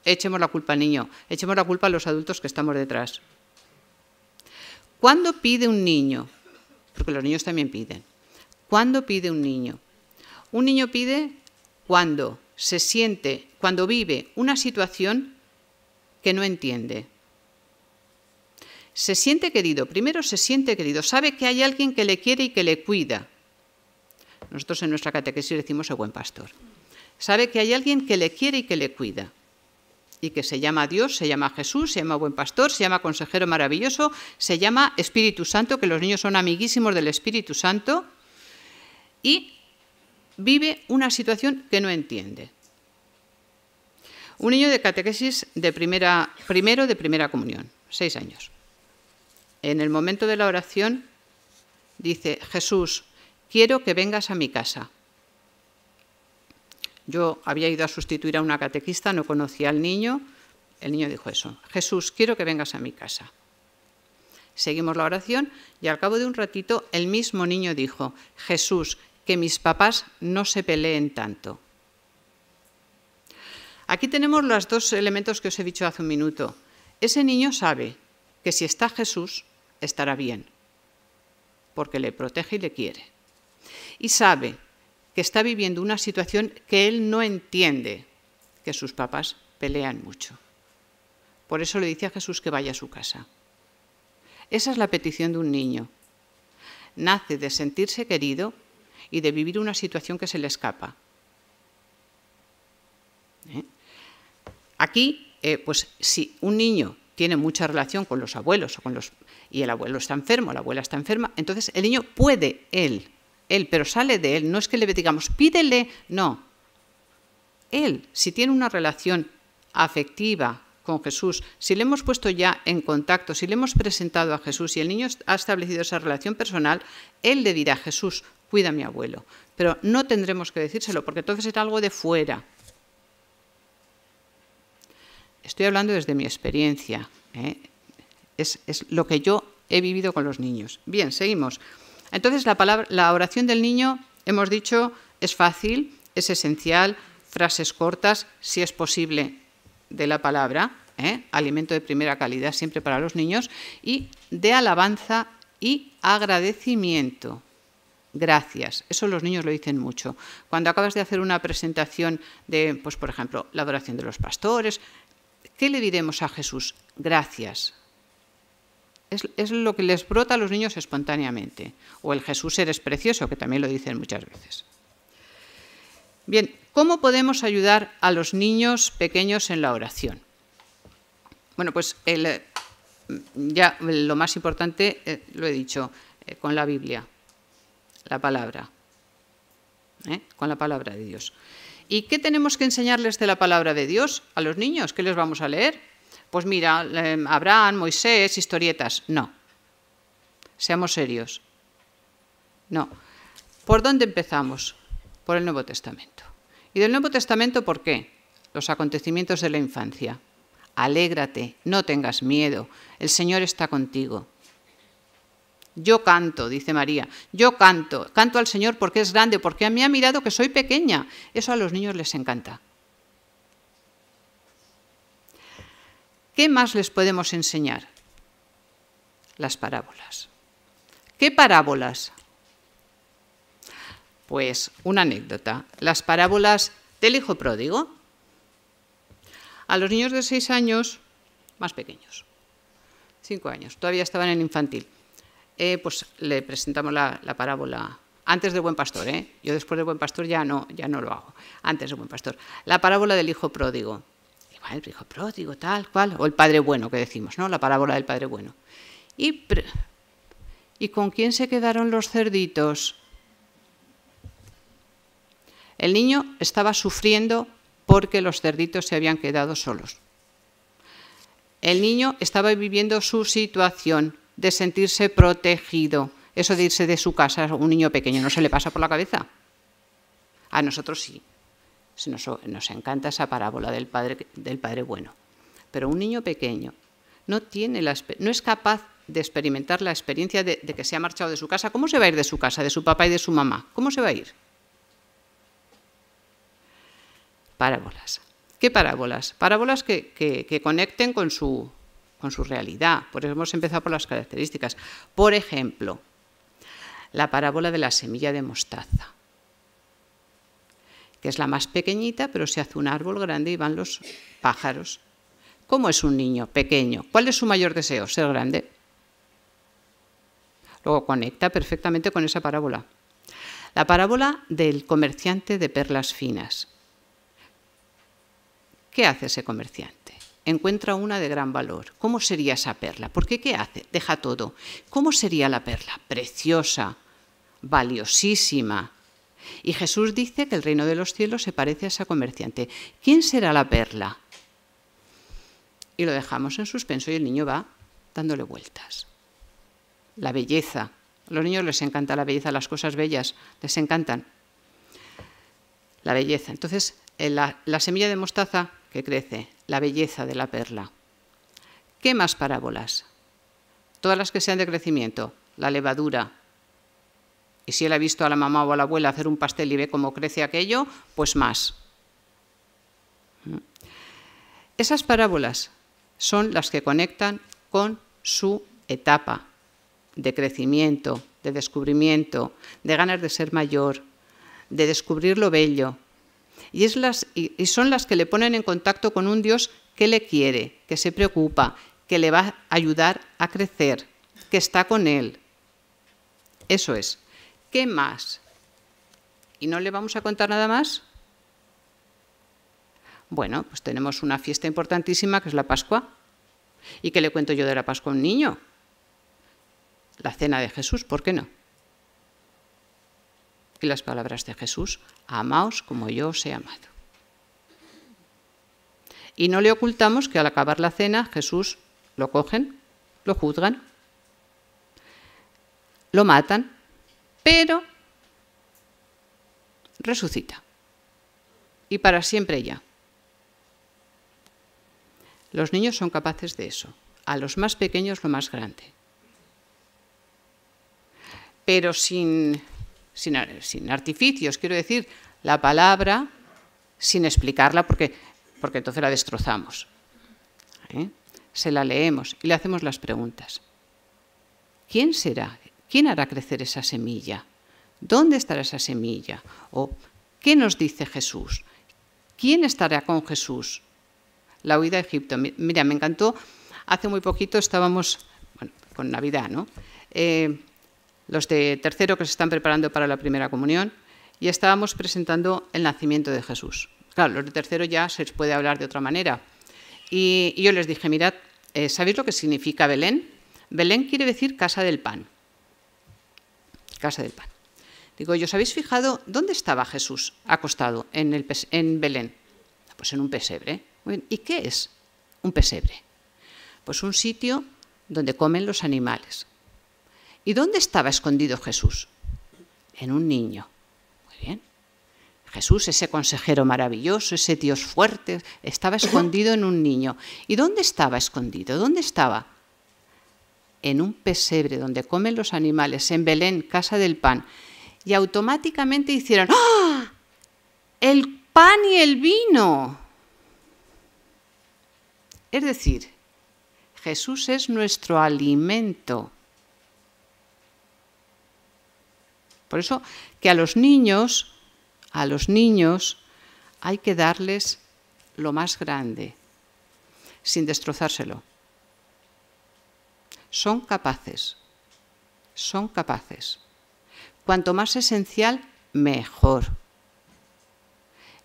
S3: echemos la culpa al niño, echemos la culpa a los adultos que estamos detrás. ¿Cuándo pide un niño? Porque los niños también piden. ¿Cuándo pide un niño? Un niño pide cuando se siente, cuando vive una situación que no entiende. Se siente querido, primero se siente querido, sabe que hay alguien que le quiere y que le cuida. Nosotros en nuestra catequesis decimos el buen pastor. Sabe que hay alguien que le quiere y que le cuida y que se llama Dios, se llama Jesús, se llama Buen Pastor, se llama Consejero Maravilloso, se llama Espíritu Santo, que los niños son amiguísimos del Espíritu Santo, y vive una situación que no entiende. Un niño de catequesis de primera, primero de primera comunión, seis años. En el momento de la oración dice, Jesús, quiero que vengas a mi casa. Yo había ido a sustituir a una catequista, no conocía al niño. El niño dijo eso, Jesús, quiero que vengas a mi casa. Seguimos la oración y al cabo de un ratito el mismo niño dijo, Jesús, que mis papás no se peleen tanto. Aquí tenemos los dos elementos que os he dicho hace un minuto. Ese niño sabe que si está Jesús, estará bien, porque le protege y le quiere. Y sabe que está viviendo una situación que él no entiende, que sus papás pelean mucho. Por eso le dice a Jesús que vaya a su casa. Esa es la petición de un niño. Nace de sentirse querido y de vivir una situación que se le escapa. ¿Eh? Aquí, eh, pues si un niño tiene mucha relación con los abuelos o con los, y el abuelo está enfermo, la abuela está enferma, entonces el niño puede él él, pero sale de Él. No es que le digamos, pídele, no. Él, si tiene una relación afectiva con Jesús, si le hemos puesto ya en contacto, si le hemos presentado a Jesús y el niño ha establecido esa relación personal, Él le dirá, Jesús, cuida a mi abuelo. Pero no tendremos que decírselo, porque entonces es algo de fuera. Estoy hablando desde mi experiencia. ¿eh? es lo que yo he vivido con los niños. Bien, seguimos. Entonces la, oración del niño, hemos dicho, es fácil, es esencial, frases cortas, si es posible, de la palabra, ¿eh? alimento de primera calidad siempre para los niños, y de alabanza y agradecimiento. Gracias. Eso los niños lo dicen mucho. Cuando acabas de hacer una presentación de, pues, por ejemplo, la adoración de los pastores, ¿qué le diremos a Jesús? Gracias. Es, lo que les brota a los niños espontáneamente. O el Jesús eres precioso, que también lo dicen muchas veces. Bien, ¿cómo podemos ayudar a los niños pequeños en la oración? Bueno, pues ya lo más importante, eh, lo he dicho, eh, con la Biblia, la palabra, ¿eh? con la palabra de Dios. ¿Y qué tenemos que enseñarles de la palabra de Dios a los niños? ¿Qué les vamos a leer? pues mira, em, Abraham, Moisés, historietas. No. Seamos serios. No. ¿Por dónde empezamos? Por el Nuevo Testamento. ¿Y del Nuevo Testamento por qué? Los acontecimientos de la infancia. Alégrate, no tengas miedo, el Señor está contigo. Yo canto, dice María, yo canto, canto al Señor porque es grande, porque a mí ha mirado que soy pequeña. Eso a los niños les encanta. ¿Qué más les podemos enseñar? Las parábolas. ¿Qué parábolas? Pues una anécdota. Las parábolas del hijo pródigo. A los niños de seis años, más pequeños, cinco años, todavía estaban en infantil, eh, pues le presentamos la, parábola antes de Buen Pastor. Eh. Yo después de Buen Pastor ya no, ya no lo hago. Antes de Buen Pastor. La parábola del hijo pródigo igual el hijo pródigo, tal cual, o el padre bueno que decimos, ¿no? La parábola del padre bueno. ¿Y, ¿y con quién se quedaron los cerditos? El niño estaba sufriendo porque los cerditos se habían quedado solos. El niño estaba viviendo su situación de sentirse protegido. Eso de irse de su casa a un niño pequeño no se le pasa por la cabeza. A nosotros sí, nos, encanta esa parábola del padre, bueno. Pero un niño pequeño no, es capaz de experimentar la experiencia de, que se ha marchado de su casa. ¿Cómo se va a ir de su casa, de su papá y de su mamá? ¿Cómo se va a ir? Parábolas. ¿Qué parábolas? Parábolas que, conecten con su, con su realidad. Por eso hemos empezado por las características. Por ejemplo, la parábola de la semilla de mostaza que es la más pequeñita, pero se hace un árbol grande y van los pájaros. ¿Cómo es un niño pequeño? ¿Cuál es su mayor deseo? Ser grande. Luego conecta perfectamente con esa parábola. La parábola del comerciante de perlas finas. ¿Qué hace ese comerciante? Encuentra una de gran valor. ¿Cómo sería esa perla? ¿Por qué qué hace? Deja todo. ¿Cómo sería la perla? Preciosa, valiosísima, y Jesús dice que el reino de los cielos se parece a esa comerciante. ¿Quién será la perla? Y lo dejamos en suspenso y el niño va dándole vueltas. La belleza. A los niños les encanta la belleza, las cosas bellas, les encantan. La belleza. Entonces, la semilla de mostaza que crece, la belleza de la perla. ¿Qué más parábolas? Todas las que sean de crecimiento, la levadura, y si él ha visto a la mamá o a la abuela hacer un pastel y ve cómo crece aquello, pues más. Esas parábolas son las que conectan con su etapa de crecimiento, de descubrimiento, de ganas de ser mayor, de descubrir lo bello. Y, y son las que le ponen en contacto con un Dios que le quiere, que se preocupa, que le va a ayudar a crecer, que está con él. Eso es ¿Qué más? ¿Y no le vamos a contar nada más? Bueno, pues tenemos una fiesta importantísima que es la Pascua. ¿Y qué le cuento yo de la Pascua a un niño? La cena de Jesús, ¿por qué no? Y las palabras de Jesús, amaos como yo os he amado. Y no le ocultamos que al acabar la cena Jesús lo cogen, lo juzgan, lo matan pero resucita y para siempre ya. Los niños son capaces de eso, a los más pequeños lo más grande. Pero sin, sin, sin artificios, quiero decir, la palabra sin explicarla porque, porque entonces la destrozamos. ¿eh? Se la leemos y le hacemos las preguntas. ¿Quién será ¿Quién hará crecer esa semilla? ¿Dónde estará esa semilla? ¿O qué nos dice Jesús? ¿Quién estará con Jesús? La huida a Egipto. Mira, me encantó. Hace muy poquito estábamos bueno, con Navidad, ¿no? Eh, los de tercero que se están preparando para la primera comunión y estábamos presentando el nacimiento de Jesús. Claro, los de tercero ya se les puede hablar de otra manera. Y, yo les dije, mirad, eh, ¿sabéis lo que significa Belén? Belén quiere decir casa del pan casa del pan. Digo, ¿y os habéis fijado dónde estaba Jesús acostado en, el en Belén? Pues en un pesebre. ¿Y qué es un pesebre? Pues un sitio donde comen los animales. ¿Y dónde estaba escondido Jesús? En un niño. Muy bien. Jesús, ese consejero maravilloso, ese Dios fuerte, estaba escondido en un niño. ¿Y dónde estaba escondido? ¿Dónde estaba? en un pesebre donde comen los animales, en Belén, casa del pan, y automáticamente hicieron ¡Ah! el pan y el vino. Es decir, Jesús es nuestro alimento. Por eso que a los niños, a los niños hay que darles lo más grande, sin destrozárselo son capaces. Son capaces. Cuanto más esencial, mejor.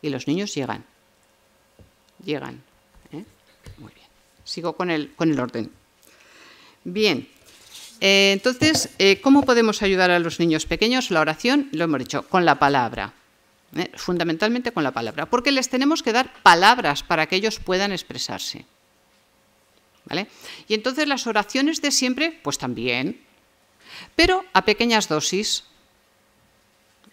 S3: Y los niños llegan. Llegan. ¿eh? Muy bien. Sigo con el, orden. Bien. Eh, entonces, eh, ¿cómo podemos ayudar a los niños pequeños? La oración, lo hemos dicho, con la palabra. fundamentalmente con la palabra. Porque les tenemos que dar palabras para que ellos puedan expresarse. Y entonces las oraciones de siempre, pues también, pero a pequeñas dosis.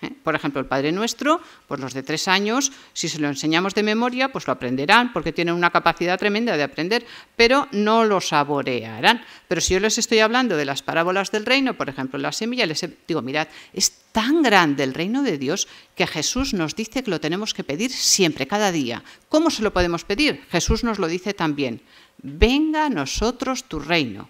S3: ¿eh? Por ejemplo, el Padre Nuestro, pues los de tres años, si se lo enseñamos de memoria, pues lo aprenderán, porque tienen una capacidad tremenda de aprender, pero no lo saborearán. Pero si yo les estoy hablando de las parábolas del reino, por ejemplo, la semilla, les digo, mirad, es tan grande el reino de Dios que Jesús nos dice que lo tenemos que pedir siempre, cada día. ¿Cómo se lo podemos pedir? Jesús nos lo dice también venga a nosotros tu reino.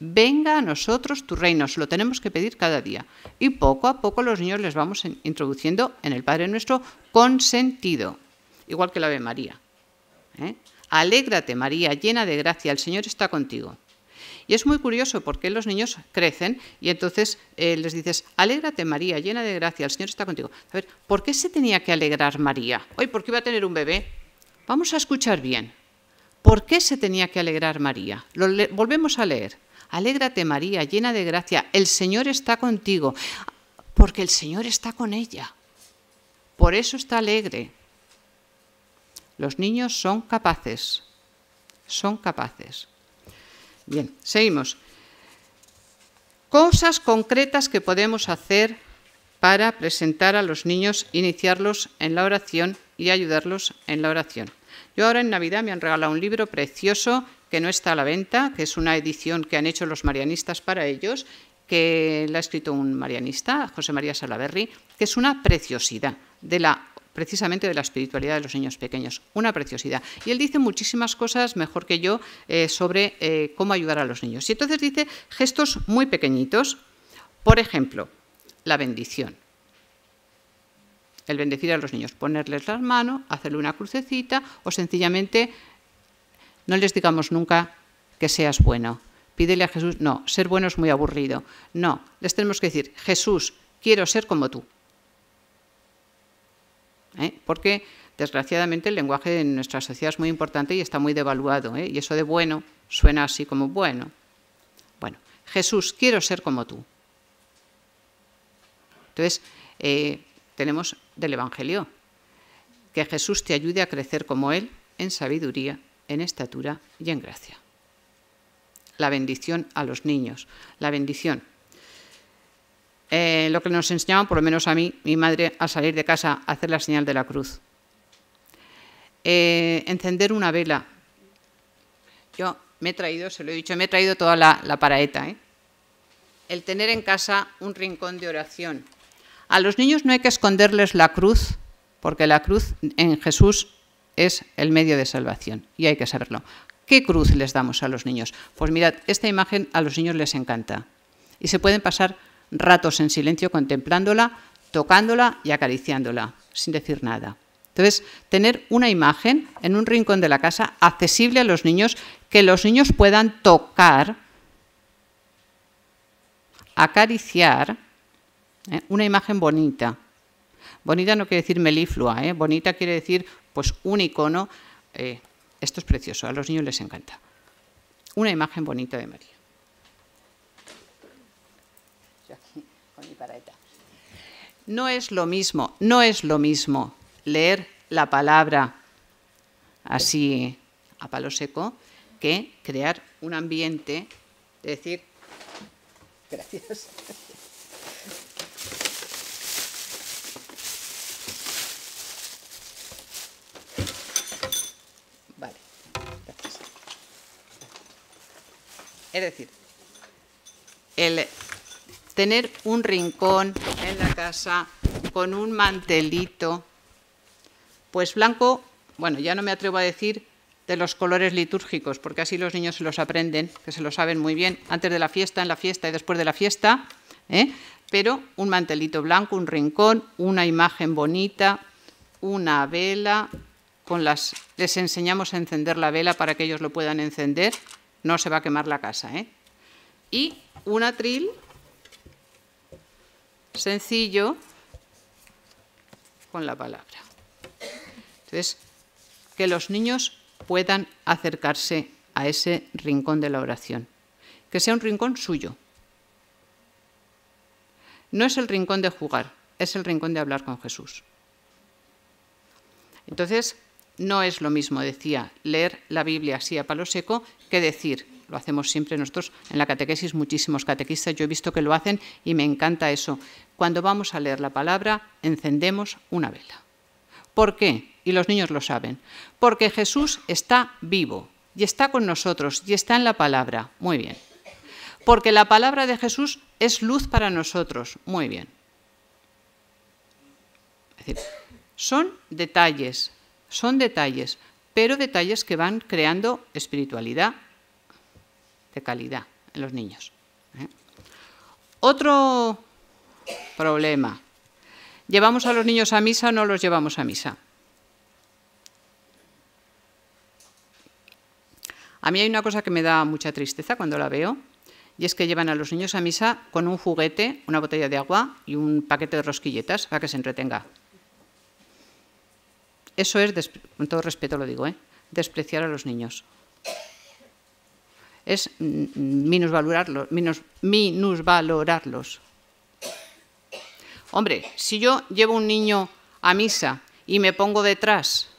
S3: Venga a nosotros tu reino, se lo tenemos que pedir cada día. Y poco a poco los niños les vamos introduciendo en el Padre Nuestro con sentido, igual que la Ave María. ¿eh? Alégrate María, llena de gracia, el Señor está contigo. Y es muy curioso porque los niños crecen y entonces eh, les dices, alégrate María, llena de gracia, el Señor está contigo. A ver, ¿por qué se tenía que alegrar María? Hoy, ¿por qué iba a tener un bebé? Vamos a escuchar bien. ¿Por qué se tenía que alegrar María? Lo volvemos a leer. Alégrate María, llena de gracia, el Señor está contigo, porque el Señor está con ella. Por eso está alegre. Los niños son capaces, son capaces. Bien, seguimos. Cosas concretas que podemos hacer para presentar a los niños, iniciarlos en la oración y ayudarlos en la oración. Yo ahora en Navidad me han regalado un libro precioso que no está a la venta, que es una edición que han hecho los marianistas para ellos, que la ha escrito un marianista, José María Salaverri, que es una preciosidad precisamente de la espiritualidad de los niños pequeños. Una preciosidad. Y él dice muchísimas cosas mejor que yo eh, sobre eh, cómo ayudar a los niños. Y entonces dice gestos muy pequeñitos. Por ejemplo, la bendición el bendecir a los niños, ponerles las manos, hacerle una crucecita o sencillamente no les digamos nunca que seas bueno. Pídele a Jesús, no, ser bueno es muy aburrido. No, les tenemos que decir, Jesús, quiero ser como tú. ¿Eh? Porque desgraciadamente el lenguaje en nuestra sociedad es muy importante y está muy devaluado. ¿eh? Y eso de bueno suena así como bueno. Bueno, Jesús, quiero ser como tú. Entonces, eh, tenemos del Evangelio. Que Jesús te ayude a crecer como Él en sabiduría, en estatura y en gracia. La bendición a los niños, la bendición. Eh, lo que nos enseñaban, por lo menos a mí, mi madre, al salir de casa, a hacer la señal de la cruz. Eh, encender una vela. Yo me he traído, se lo he dicho, me he traído toda la, paraeta. ¿eh? El tener en casa un rincón de oración, a los niños no hay que esconderles la cruz, porque la cruz en Jesús es el medio de salvación y hay que saberlo. ¿Qué cruz les damos a los niños? Pues mirad, esta imagen a los niños les encanta y se pueden pasar ratos en silencio contemplándola, tocándola y acariciándola, sin decir nada. Entonces, tener una imagen en un rincón de la casa accesible a los niños, que los niños puedan tocar, acariciar ¿eh? Una imagen bonita. Bonita no quiere decir meliflua, ¿eh? bonita quiere decir pues un icono. Eh, esto es precioso, a los niños les encanta. Una imagen bonita de María. No es lo mismo, no es lo mismo leer la palabra así a palo seco que crear un ambiente, de decir, gracias. Es decir, el tener un rincón en la casa con un mantelito, pues blanco, bueno, ya no me atrevo a decir de los colores litúrgicos, porque así los niños se los aprenden, que se lo saben muy bien, antes de la fiesta, en la fiesta y después de la fiesta, ¿eh? pero un mantelito blanco, un rincón, una imagen bonita, una vela, con las, les enseñamos a encender la vela para que ellos lo puedan encender, no se va a quemar la casa. ¿eh? Y un atril sencillo con la palabra. Entonces, que los niños puedan acercarse a ese rincón de la oración. Que sea un rincón suyo. No es el rincón de jugar, es el rincón de hablar con Jesús. Entonces, no es lo mismo, decía, leer la Biblia así a palo seco que decir, lo hacemos siempre nosotros en la catequesis, muchísimos catequistas, yo he visto que lo hacen y me encanta eso. Cuando vamos a leer la palabra, encendemos una vela. ¿Por qué? Y los niños lo saben. Porque Jesús está vivo y está con nosotros y está en la palabra. Muy bien. Porque la palabra de Jesús es luz para nosotros. Muy bien. son detalles, son detalles, pero detalles que van creando espiritualidad de calidad en los niños. ¿eh? Otro problema. ¿Llevamos a los niños a misa o no los llevamos a misa? A mí hay una cosa que me da mucha tristeza cuando la veo, y es que llevan a los niños a misa con un juguete, una botella de agua y un paquete de rosquilletas para que se entretenga. Eso es, con todo respeto lo digo, ¿eh? despreciar a los niños. Es minusvalorarlos, minus, minusvalorarlos. Hombre, si yo llevo un niño a misa y me pongo detrás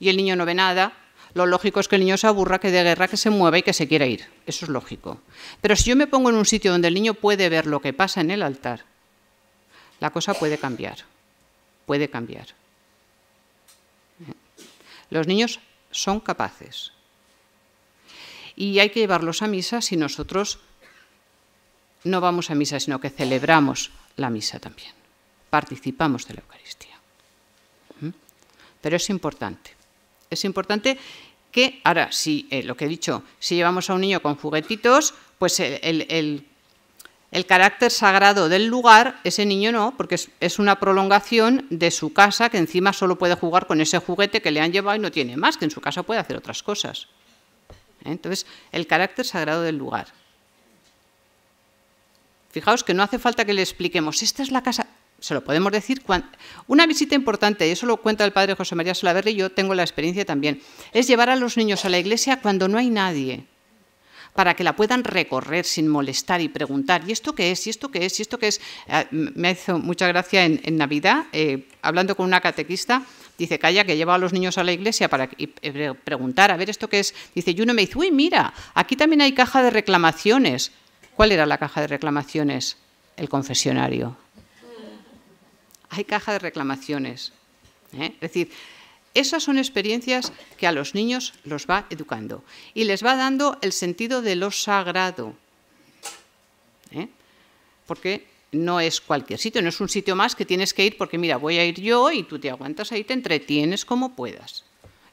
S3: y el niño no ve nada, lo lógico es que el niño se aburra, que de guerra, que se mueva y que se quiera ir. Eso es lógico. Pero si yo me pongo en un sitio donde el niño puede ver lo que pasa en el altar, la cosa puede cambiar. Puede cambiar. Los niños son capaces. Y hay que llevarlos a misa si nosotros no vamos a misa, sino que celebramos la misa también. Participamos de la Eucaristía. ¿Mm? Pero es importante. Es importante que, ahora, si eh, lo que he dicho, si llevamos a un niño con juguetitos, pues el el carácter sagrado del lugar, ese niño no, porque es, una prolongación de su casa, que encima solo puede jugar con ese juguete que le han llevado y no tiene más, que en su casa puede hacer otras cosas. ¿Eh? Entonces, el carácter sagrado del lugar. Fijaos que no hace falta que le expliquemos, esta es la casa, se lo podemos decir. Una visita importante, y eso lo cuenta el padre José María Salaverri, yo tengo la experiencia también, es llevar a los niños a la iglesia cuando no hay nadie para que la puedan recorrer sin molestar y preguntar, ¿y esto qué es? ¿Y esto qué es? ¿Y esto qué es? Eh, me hizo mucha gracia en, Navidad, eh, hablando con una catequista, dice, calla, que lleva a los niños a la iglesia para preguntar, a ver esto qué es. Dice, y uno me dice, uy, mira, aquí también hay caja de reclamaciones. ¿Cuál era la caja de reclamaciones? El confesionario. Mm. Hay caja de reclamaciones. ¿eh? Es decir, esas son experiencias que a los niños los va educando y les va dando el sentido de lo sagrado. ¿eh? Porque no es cualquier sitio, no es un sitio más que tienes que ir porque mira, voy a ir yo y tú te aguantas ahí, te entretienes como puedas.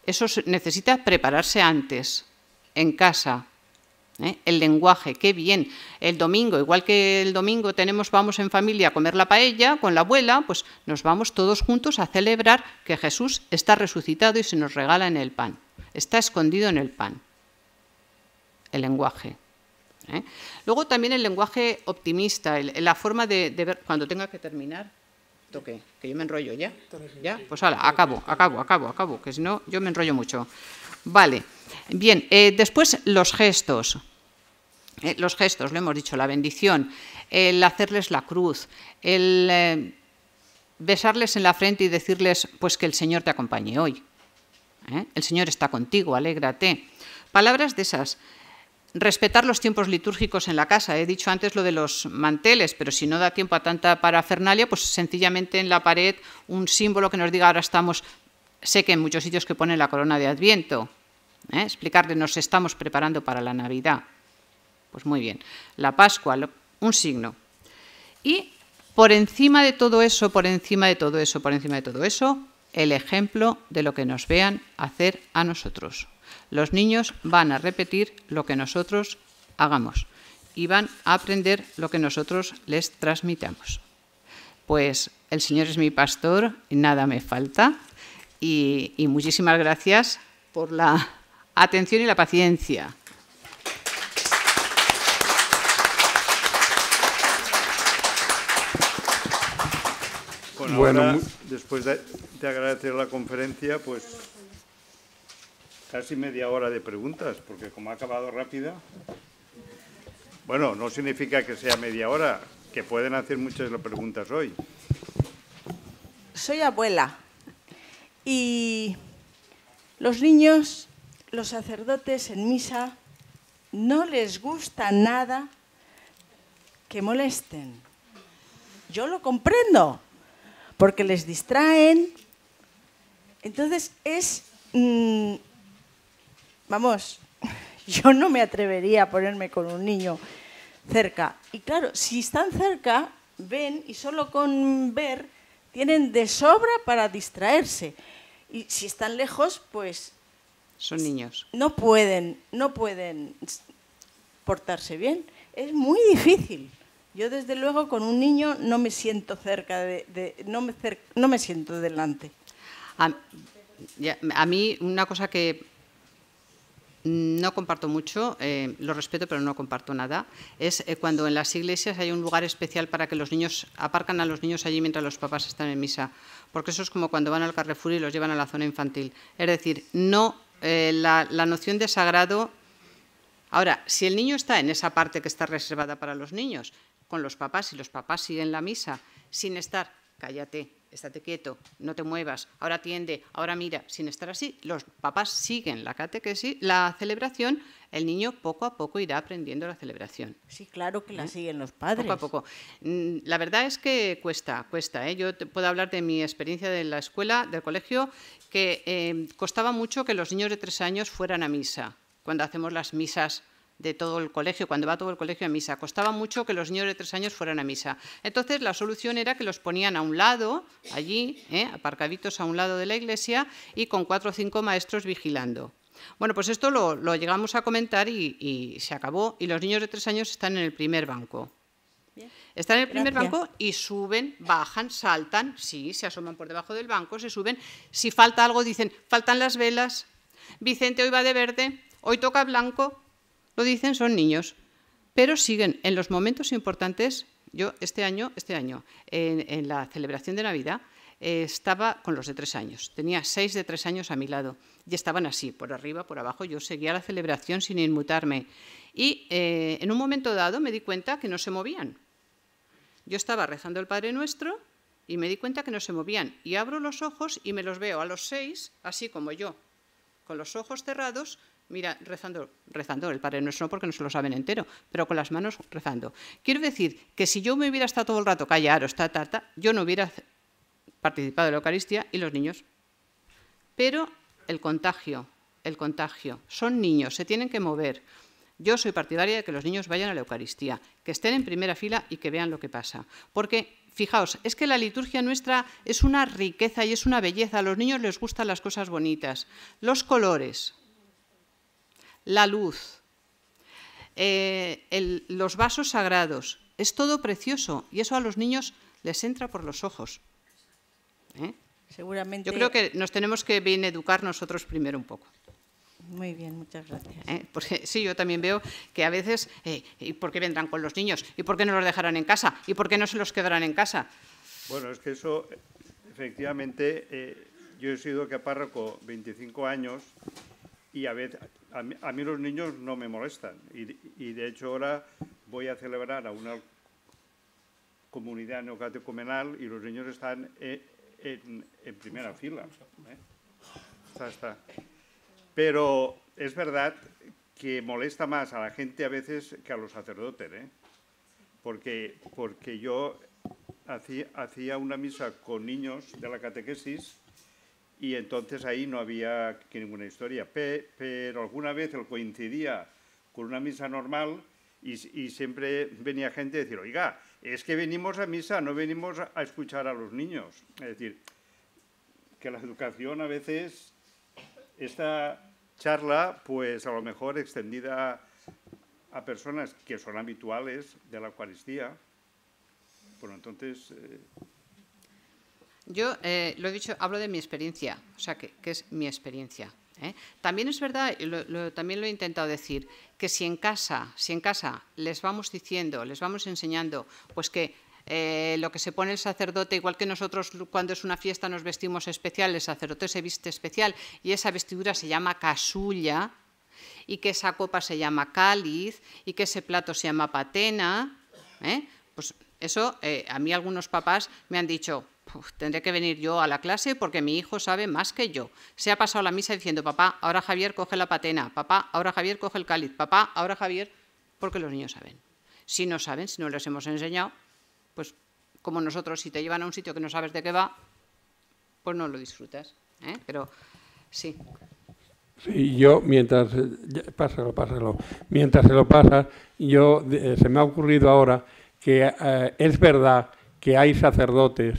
S3: Eso necesita prepararse antes, en casa, ¿eh? el lenguaje, qué bien. El domingo, igual que el domingo tenemos, vamos en familia a comer la paella con la abuela, pues nos vamos todos juntos a celebrar que Jesús está resucitado y se nos regala en el pan. Está escondido en el pan. El lenguaje. ¿eh? Luego también el lenguaje optimista, la forma de, ver, cuando tenga que terminar, toque, que yo me enrollo ya. ¿Ya? Pues ahora acabo, acabo, acabo, acabo, que si no yo me enrollo mucho. Vale, bien, eh, después los gestos. Eh, los gestos, lo hemos dicho, la bendición, el hacerles la cruz, el eh, besarles en la frente y decirles, pues que el Señor te acompañe hoy. ¿eh? El Señor está contigo, alégrate. Palabras de esas. Respetar los tiempos litúrgicos en la casa. He dicho antes lo de los manteles, pero si no da tiempo a tanta parafernalia, pues sencillamente en la pared un símbolo que nos diga ahora estamos, sé que en muchos sitios que ponen la corona de Adviento, ¿eh? explicarle nos estamos preparando para la Navidad. Pues muy bien, la Pascua, un signo. Y por encima de todo eso, por encima de todo eso, por encima de todo eso, el ejemplo de lo que nos vean hacer a nosotros. Los niños van a repetir lo que nosotros hagamos y van a aprender lo que nosotros les transmitamos. Pues el Señor es mi pastor, nada me falta y, y muchísimas gracias por la atención y la paciencia.
S1: Bueno, después de, de, agradecer la conferencia, pues casi media hora de preguntas, porque como ha acabado rápida, bueno, no significa que sea media hora, que pueden hacer muchas preguntas hoy.
S4: Soy abuela y los niños, los sacerdotes en misa, no les gusta nada que molesten. Yo lo comprendo porque les distraen. Entonces es, mm, vamos, *laughs* yo no me atrevería a ponerme con un niño cerca. Y claro, si están cerca, ven y solo con ver tienen de sobra para distraerse. Y si están lejos, pues...
S3: Son niños.
S4: No pueden, no pueden portarse bien. Es muy difícil. Yo desde luego con un niño no me siento cerca de, no, me siento delante.
S3: A, mí una cosa que no comparto mucho, eh, lo respeto pero no comparto nada, es eh, cuando en las iglesias hay un lugar especial para que los niños aparcan a los niños allí mientras los papás están en misa, porque eso es como cuando van al Carrefour y los llevan a la zona infantil. Es decir, no eh, la noción de sagrado Ahora, si el niño está en esa parte que está reservada para los niños con los papás, y los papás siguen la misa sin estar, cállate, estate quieto, no te muevas, ahora atiende, ahora mira, sin estar así, los papás siguen la catequesis, la celebración, el niño poco a poco irá aprendiendo la celebración. Sí,
S1: claro
S5: que la ¿Eh?
S3: siguen los padres. Poco a mm, poco. La verdad es que cuesta, cuesta. ¿eh? Yo puedo hablar de mi experiencia de la escuela, del colegio, que eh, costaba mucho que los niños de tres años fueran a misa, cuando hacemos las misas de todo el colegio, cuando va todo el colegio a misa. Costaba mucho que los niños de tres años fueran a misa. Entonces la solución era que los ponían a un lado, allí, eh, aparcaditos a un lado de la iglesia y con cuatro o cinco maestros vigilando. Bueno, pues esto lo, llegamos a comentar y, se acabó y los niños de tres años están en el primer banco. Están en el primer banco y suben, bajan, saltan, sí, se asoman por debajo del banco, se suben. Si falta algo, dicen, faltan las velas, Vicente hoy va de verde, hoy toca blanco, lo dicen, son niños, pero siguen en los momentos importantes. Yo este año, este año, en, la celebración de Navidad, eh, estaba con los de tres años. Tenía seis de tres años a mi lado y estaban así, por arriba, por abajo. Yo seguía la celebración sin inmutarme. Y eh, en un momento dado me di cuenta que no se movían. Yo estaba rezando el Padre Nuestro y me di cuenta que no se movían. Y abro los ojos y me los veo a los seis, así como yo, con los ojos cerrados, Mira, rezando, rezando el Padre Nuestro no porque no se lo saben entero, pero con las manos rezando. Quiero decir que si yo me hubiera estado todo el rato callado, o tarta, yo no hubiera participado de la Eucaristía y los niños. Pero el contagio, el contagio, son niños, se tienen que mover. Yo soy partidaria de que los niños vayan a la Eucaristía, que estén en primera fila y que vean lo que pasa. Porque, fijaos, es que la liturgia nuestra es una riqueza y es una belleza. A los niños les gustan las cosas bonitas, los colores, la luz, eh, los vasos sagrados. Es todo precioso y eso a los niños les entra por los ojos. ¿eh?
S4: Seguramente. Yo creo que
S3: nos tenemos que bien educar nosotros primero un poco.
S4: Muy bien, muchas gracias.
S3: ¿Eh? Porque sí, yo también veo que a veces, ¿y por qué vendrán con los niños? ¿Y por qué no los dejarán en casa? ¿Y por qué no se los quedarán en casa?
S1: Bueno, es que eso, efectivamente, yo he sido que párroco 25 años y a, veces, a, mí los niños no me molestan. Y, de hecho ahora voy a celebrar a una comunidad neocatecumenal y los niños están e, en, primera fila. ¿eh? Pero es verdad que molesta más a la gente a veces que a los sacerdotes, ¿eh? porque, porque yo hacía una misa con niños de la catequesis y entonces ahí no había ninguna historia. pero alguna vez él coincidía con una misa normal y, siempre venía gente a decir, oiga, es que venimos a misa, no venimos a escuchar a los niños. Es decir, que la educación a veces, esta charla, pues a lo mejor extendida a personas que son habituales de la Eucaristía, bueno, pues, entonces... Eh,
S3: yo eh, lo he dicho, hablo de mi experiencia, o sea, que, es mi experiencia. ¿eh? También es verdad, lo, también lo he intentado decir, que si en casa, si en casa les vamos diciendo, les vamos enseñando, pues que eh, lo que se pone el sacerdote, igual que nosotros cuando es una fiesta nos vestimos especial, el sacerdote se viste especial y esa vestidura se llama casulla y que esa copa se llama cáliz y que ese plato se llama patena, pues eso a mí algunos papás me han dicho, tendré que venir yo a la clase porque mi hijo sabe más que yo. Se ha pasado la misa diciendo, papá, ahora Javier coge la patena, papá, ahora Javier coge el cáliz, papá, ahora Javier, porque los niños saben. Si no saben, si no les hemos enseñado, pues como nosotros, si te llevan a un sitio que no sabes de qué va, pues no lo disfrutas. ¿eh? Pero sí.
S2: yo mientras, eh, pásalo, pásalo, mientras se lo pasa, yo, eh, se me ha ocurrido ahora que es verdad que hay sacerdotes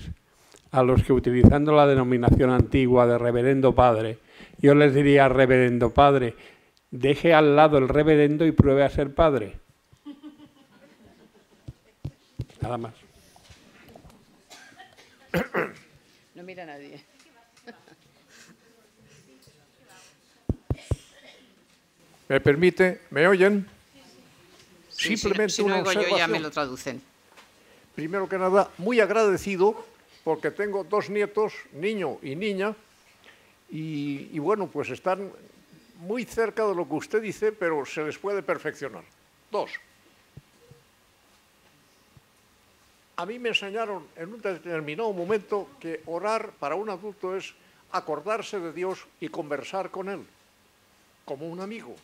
S2: a los que utilizando la denominación antigua de reverendo padre, yo les diría reverendo padre, deje al lado el reverendo y pruebe a ser padre. Nada más.
S3: No mira nadie.
S5: ¿Me permite? ¿Me oyen?
S3: Simplemente si, ya me lo
S5: traducen. Primero que nada, muy agradecido porque tengo dos nietos, niño y niña, y, bueno, pues están muy cerca de lo que usted dice, pero se les puede perfeccionar. Dos. A mí me enseñaron en un determinado momento que orar para un adulto es acordarse de Dios y conversar con Él, como un amigo.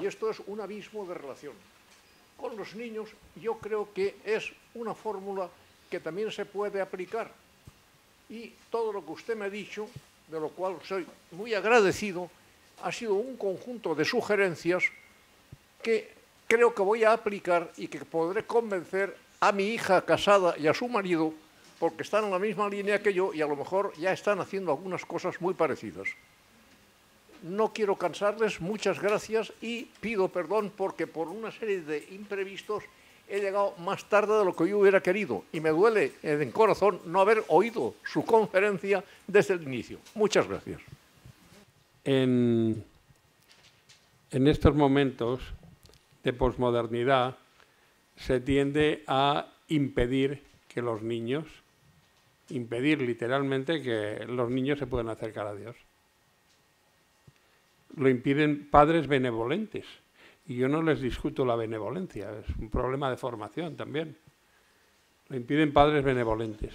S5: Y esto es un abismo de relación. Con los niños yo creo que es una fórmula que también se puede aplicar. Y todo lo que usted me ha dicho, de lo cual soy muy agradecido, ha sido un conjunto de sugerencias que creo que voy a aplicar y que podré convencer a mi hija casada y a su marido, porque están en la misma línea que yo y a lo mejor ya están haciendo algunas cosas muy parecidas. No quiero cansarles, muchas gracias y pido perdón porque por una serie de imprevistos he llegado más tarde de lo que yo hubiera querido y me duele en corazón no haber oído su conferencia desde el inicio. Muchas
S2: gracias. En, en estos momentos de posmodernidad se tiende a impedir que los niños, impedir literalmente que los niños se puedan acercar a Dios. Lo impiden padres benevolentes y yo no les discuto la benevolencia, es un problema de formación también. Lo impiden padres benevolentes.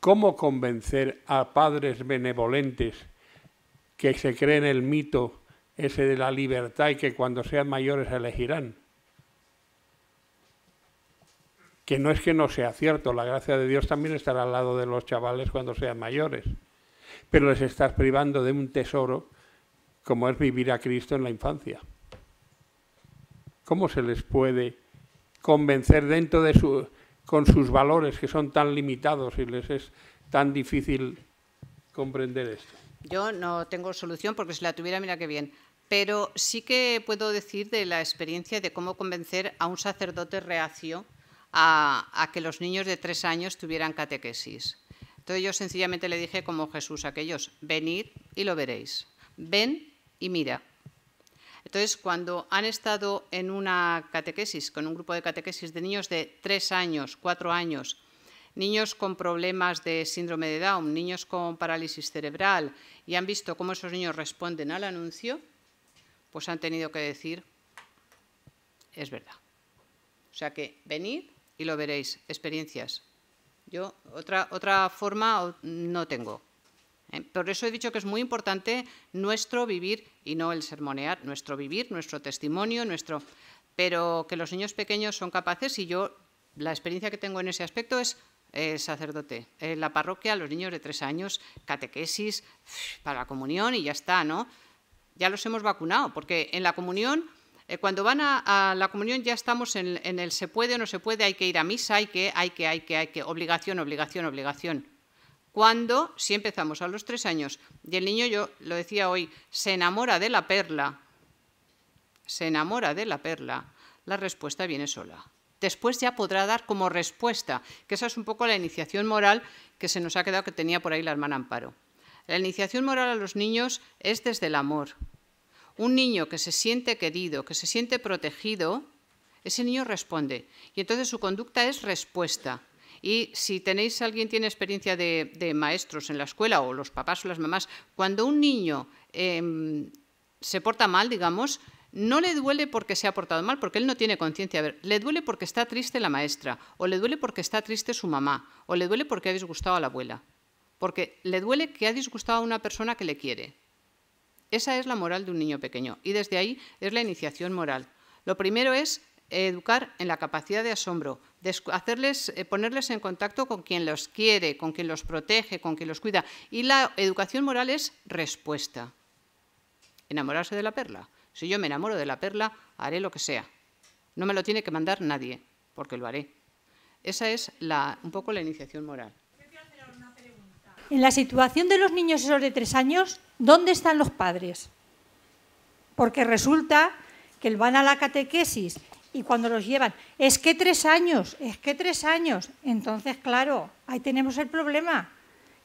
S2: ¿Cómo convencer a padres benevolentes que se creen el mito ese de la libertad y que cuando sean mayores elegirán? Que no es que no sea cierto, la gracia de Dios también estará al lado de los chavales cuando sean mayores, pero les estás privando de un tesoro como es vivir a Cristo en la infancia. ¿Cómo se les puede convencer dentro de su, con sus valores que son tan limitados y les es tan difícil comprender esto?
S3: Yo no tengo solución porque si la tuviera, mira qué bien. Pero sí que puedo decir de la experiencia de cómo convencer a un sacerdote reacio a, a que los niños de tres años tuvieran catequesis. Entonces yo sencillamente le dije como Jesús a aquellos, venid y lo veréis. Ven y mira. Entonces, cuando han estado en una catequesis, con un grupo de catequesis de niños de tres años, cuatro años, niños con problemas de síndrome de Down, niños con parálisis cerebral, y han visto cómo esos niños responden al anuncio, pues han tenido que decir, es verdad. O sea que venid y lo veréis, experiencias. Yo otra, otra forma no tengo. Eh, por eso he dicho que es muy importante nuestro vivir y no el sermonear, nuestro vivir, nuestro testimonio, nuestro pero que los niños pequeños son capaces y yo la experiencia que tengo en ese aspecto es eh, sacerdote, en la parroquia, los niños de tres años, catequesis para la comunión y ya está, ¿no? Ya los hemos vacunado, porque en la comunión, eh, cuando van a, la comunión ya estamos en, en el se puede o no se puede, hay que ir a misa, hay que, hay que, hay que, hay que, obligación, obligación, obligación. Cuando, si empezamos a los tres años, y el niño, yo lo decía hoy, se enamora de la perla, se enamora de la perla, la respuesta viene sola. Después ya podrá dar como respuesta, que esa es un poco la iniciación moral que se nos ha quedado que tenía por ahí la hermana Amparo. La iniciación moral a los niños es desde el amor. Un niño que se siente querido, que se siente protegido, ese niño responde. Y entonces su conducta es respuesta. Y si tenéis, alguien tiene experiencia de, maestros en la escuela o los papás o las mamás, cuando un niño em, se porta mal, digamos, no le duele porque se ha portado mal, porque él no tiene conciencia. A ver, le duele porque está triste la maestra, o le duele porque está triste su mamá, o le duele porque ha disgustado a la abuela, porque le duele que ha disgustado a una persona que le quiere. Esa es la moral de un niño pequeño y desde ahí es la iniciación moral. Lo primero es educar en la capacidad de asombro, hacerles, eh, ponerles en contacto con quien los quiere, con quien los protege, con quien los cuida. Y la educación moral es respuesta. Enamorarse de la perla. Si yo me enamoro de la perla, haré lo que sea. No me lo tiene que mandar nadie, porque lo haré. Esa es un poco la iniciación moral.
S4: En la situación de los niños esos de tres años, ¿dónde están los padres? Porque resulta que van a la catequesis y cuando los llevan, es que tres años, es que tres años. Entonces, claro, ahí tenemos el problema,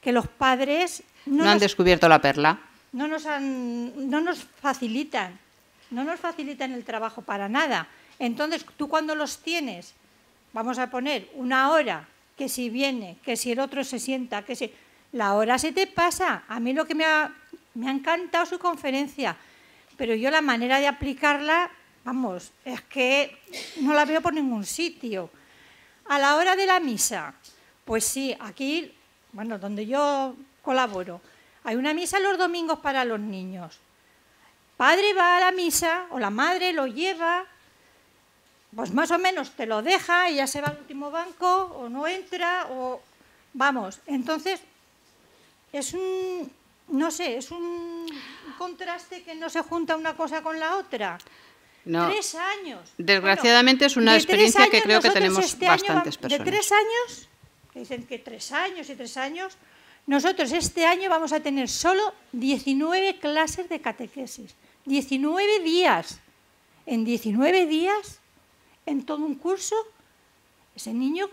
S4: que los padres... No, han
S3: descubierto la perla.
S4: No nos, han, no nos facilitan, no nos facilitan el trabajo para nada. Entonces, tú cuando los tienes, vamos a poner una hora, que si viene, que si el otro se sienta, que si... La hora se te pasa. A mí lo que me ha, me ha encantado su conferencia, pero yo la manera de aplicarla Vamos, es que no la veo por ningún sitio. A la hora de la misa, pues sí, aquí, bueno, donde yo colaboro, hay una misa los domingos para los niños. Padre va a la misa o la madre lo lleva, pues más o menos te lo deja y ya se va al último banco o no entra o vamos, entonces es un no sé, es un contraste que no se junta una cosa con la otra. Tres años. Desgraciadamente es una experiencia que creo que tenemos este bastantes personas. De tres años, que dicen que tres años y tres años, nosotros este año vamos a tener solo 19 clases de catequesis. 19 días. En 19 días, en todo un curso, ese niño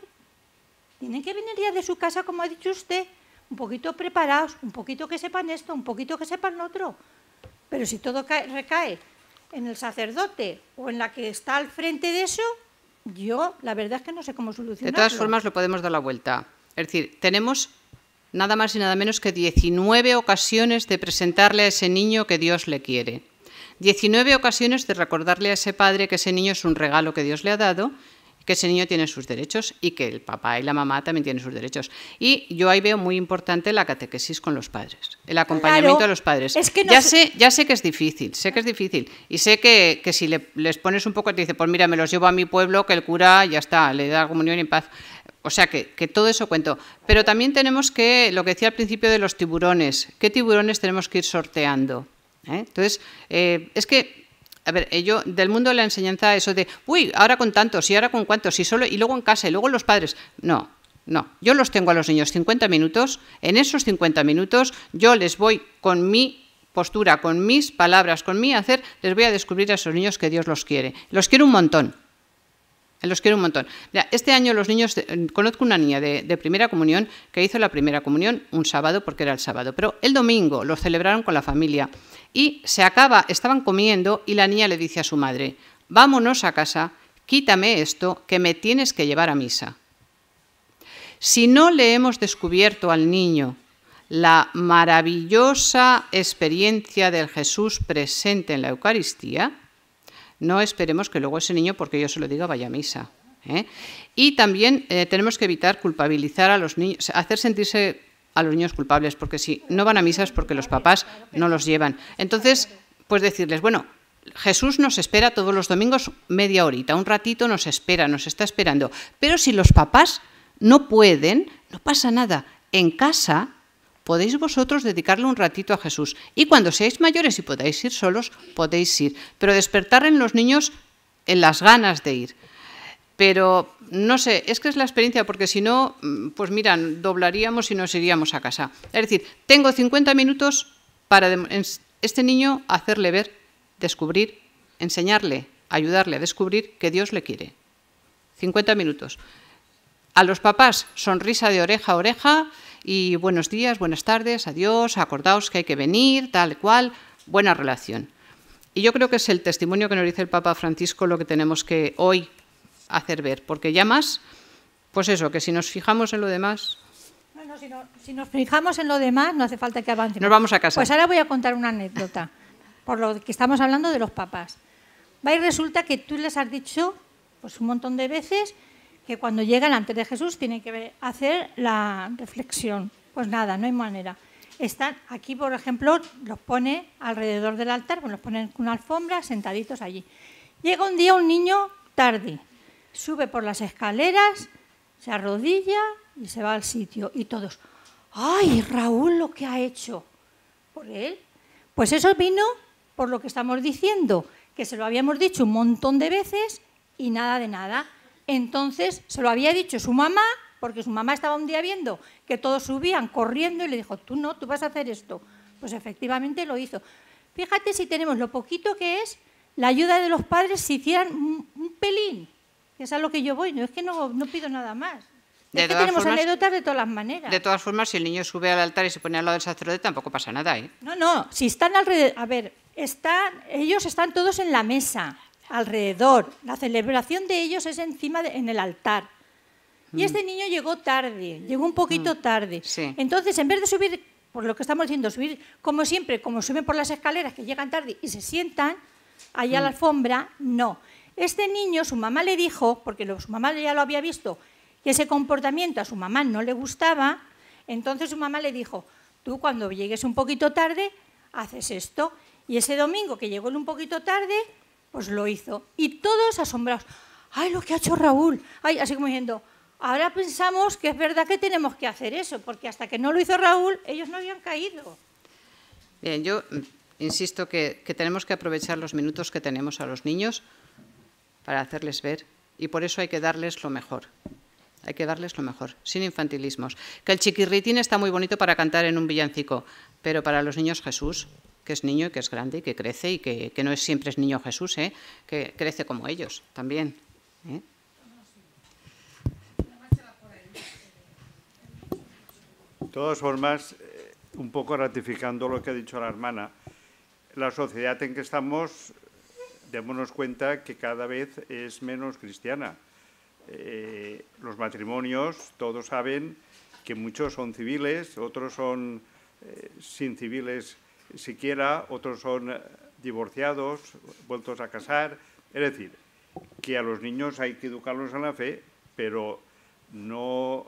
S4: tiene que venir ya de su casa, como ha dicho usted, un poquito preparados, un poquito que sepan esto, un poquito que sepan otro. Pero si todo recae en el sacerdote o en la que está al frente de eso, yo la verdad es que no sé cómo solucionarlo. De todas formas,
S3: lo podemos dar la vuelta. Es decir, tenemos nada más y nada menos que 19 ocasiones de presentarle a ese niño que Dios le quiere. 19 ocasiones de recordarle a ese padre que ese niño es un regalo que Dios le ha dado que ese niño tiene sus derechos y que el papá y la mamá también tienen sus derechos. Y yo ahí veo muy importante la catequesis con los padres, el acompañamiento de a los padres. Es que ya, sé, ya sé que es difícil, sé que es difícil. Y sé que, si le, les pones un poco, te dice, pues mira, me los llevo a mi pueblo, que el cura ya está, le da comunión en paz. O sea que, todo eso cuento. Pero también tenemos que, lo que decía al principio de los tiburones, ¿qué tiburones tenemos que ir sorteando? ¿Eh? Entonces, eh, es que a ver, eh, yo del mundo de la enseñanza, eso de, uy, ahora con tantos y ahora con cuántos y solo, y luego en casa y luego los padres. No, no, yo los tengo a los niños 50 minutos, en esos 50 minutos yo les voy con mi postura, con mis palabras, con mi hacer, les voy a descubrir a esos niños que Dios los quiere. Los quiero un montón, los quiero un montón. este año los niños, eh, conozco una niña de, de, primera comunión que hizo la primera comunión un sábado porque era el sábado, pero el domingo lo celebraron con la familia y se acaba, estaban comiendo y la niña le dice a su madre, vámonos a casa, quítame esto que me tienes que llevar a misa. Si no le hemos descubierto al niño la maravillosa experiencia del Jesús presente en la Eucaristía, no esperemos que luego ese niño, porque yo se lo diga, vaya a misa. ¿eh? Y también eh, tenemos que evitar culpabilizar a los niños, hacer sentirse a los niños culpables, porque si no van a misa es porque los papás no los llevan. Entonces, pues decirles, bueno, Jesús nos espera todos los domingos media horita, un ratito nos espera, nos está esperando. Pero si los papás no pueden, no pasa nada. En casa podéis vosotros dedicarle un ratito a Jesús. Y cuando seáis mayores y podáis ir solos, podéis ir. Pero despertar en los niños en las ganas de ir. Pero no sé, es que es la experiencia, porque si no, mm, pues miran, doblaríamos y nos iríamos a casa. Es decir, tengo 50 minutos para este niño hacerle ver, descubrir, enseñarle, ayudarle a descubrir que Dios le quiere. 50 minutos. A los papás, sonrisa de oreja a oreja, y buenos días, buenas tardes, adiós, acordaos que hay que venir, tal cual, buena relación. Y yo creo que es el testimonio que nos dice el Papa Francisco lo que tenemos que hoy hacer ver, porque ya más, pues eso, que si nos fijamos en lo
S4: demás, Bueno, si, nos fijamos en lo demás, no hace falta que avancemos. Nos vamos a casa. Pues ahora voy a contar una anécdota, por lo que estamos hablando de los papas. Va y resulta que tú les has dicho pues, un montón de veces que cuando llegan antes de Jesús tienen que hacer la reflexión. Pues nada, no hay manera. Están aquí, por ejemplo, los pone alrededor del altar, pues los ponen con una alfombra, sentaditos allí. Llega un día un niño tarde, sube por las escaleras, se arrodilla y se va al sitio. Y todos, ¡ay, Raúl lo que ha hecho! ¿Por él? Pues eso vino por lo que estamos diciendo, que se lo habíamos dicho un montón de veces y nada de nada. Entonces se lo había dicho su mamá, porque su mamá estaba un día viendo que todos subían corriendo y le dijo, tú no, tú vas a hacer esto. Pues efectivamente lo hizo. Fíjate si tenemos lo poquito que es la ayuda de los padres si hicieran un, pelín. Que es a lo que yo voy, no es que no, pido nada más. De es que tenemos anécdotas de todas las maneras. De
S3: todas formas, si el niño sube al altar y se pone al lado del sacerdote, tampoco pasa nada, ¿eh?
S4: No, no, si están alrededor... A ver, están, ellos están todos en la mesa alrededor. La celebración de ellos es encima, en el altar. Y mm. este niño llegó tarde, llegó un poquito mm. tarde. Entonces, en vez de subir, por lo que estamos diciendo, subir como siempre, como suben por las escaleras, que llegan tarde y se sientan allá a la mm. alfombra, no. Este niño, su mamá le dijo, porque su mamá ya lo había visto, que ese comportamiento a su mamá no le gustaba, entonces su mamá le dijo, tú cuando llegues un poquito tarde, haces esto. Y ese domingo que llegó un poquito tarde, pues lo hizo. Y todos asombrados. ¡Ay, lo que ha hecho Raúl! ¡Ay! Así como diciendo, ahora pensamos que es verdad que tenemos que hacer eso, porque hasta que no lo hizo Raúl, ellos no habían caído.
S3: Bien, yo mm, insisto que, que tenemos que aprovechar los minutos que tenemos a los niños para hacerles ver y por eso hay que darles lo mejor. Hay que darles lo mejor, sin infantilismos. Que el chiquirritín está muy bonito para cantar en un villancico, pero para los niños Jesús que es niño y que es grande y que crece y que, no es siempre es niño Jesús, ¿eh? que crece como ellos también. ¿eh?
S1: De todas formas, eh, un poco ratificando lo que ha dicho la hermana, la sociedad en que estamos, démonos cuenta que cada vez es menos cristiana. los matrimonios, todos saben que muchos son civiles, otros son sin civiles siquiera, otros son eh, divorciados, vueltos a casar. Es decir, que a los niños hay que educarlos en la fe, pero no,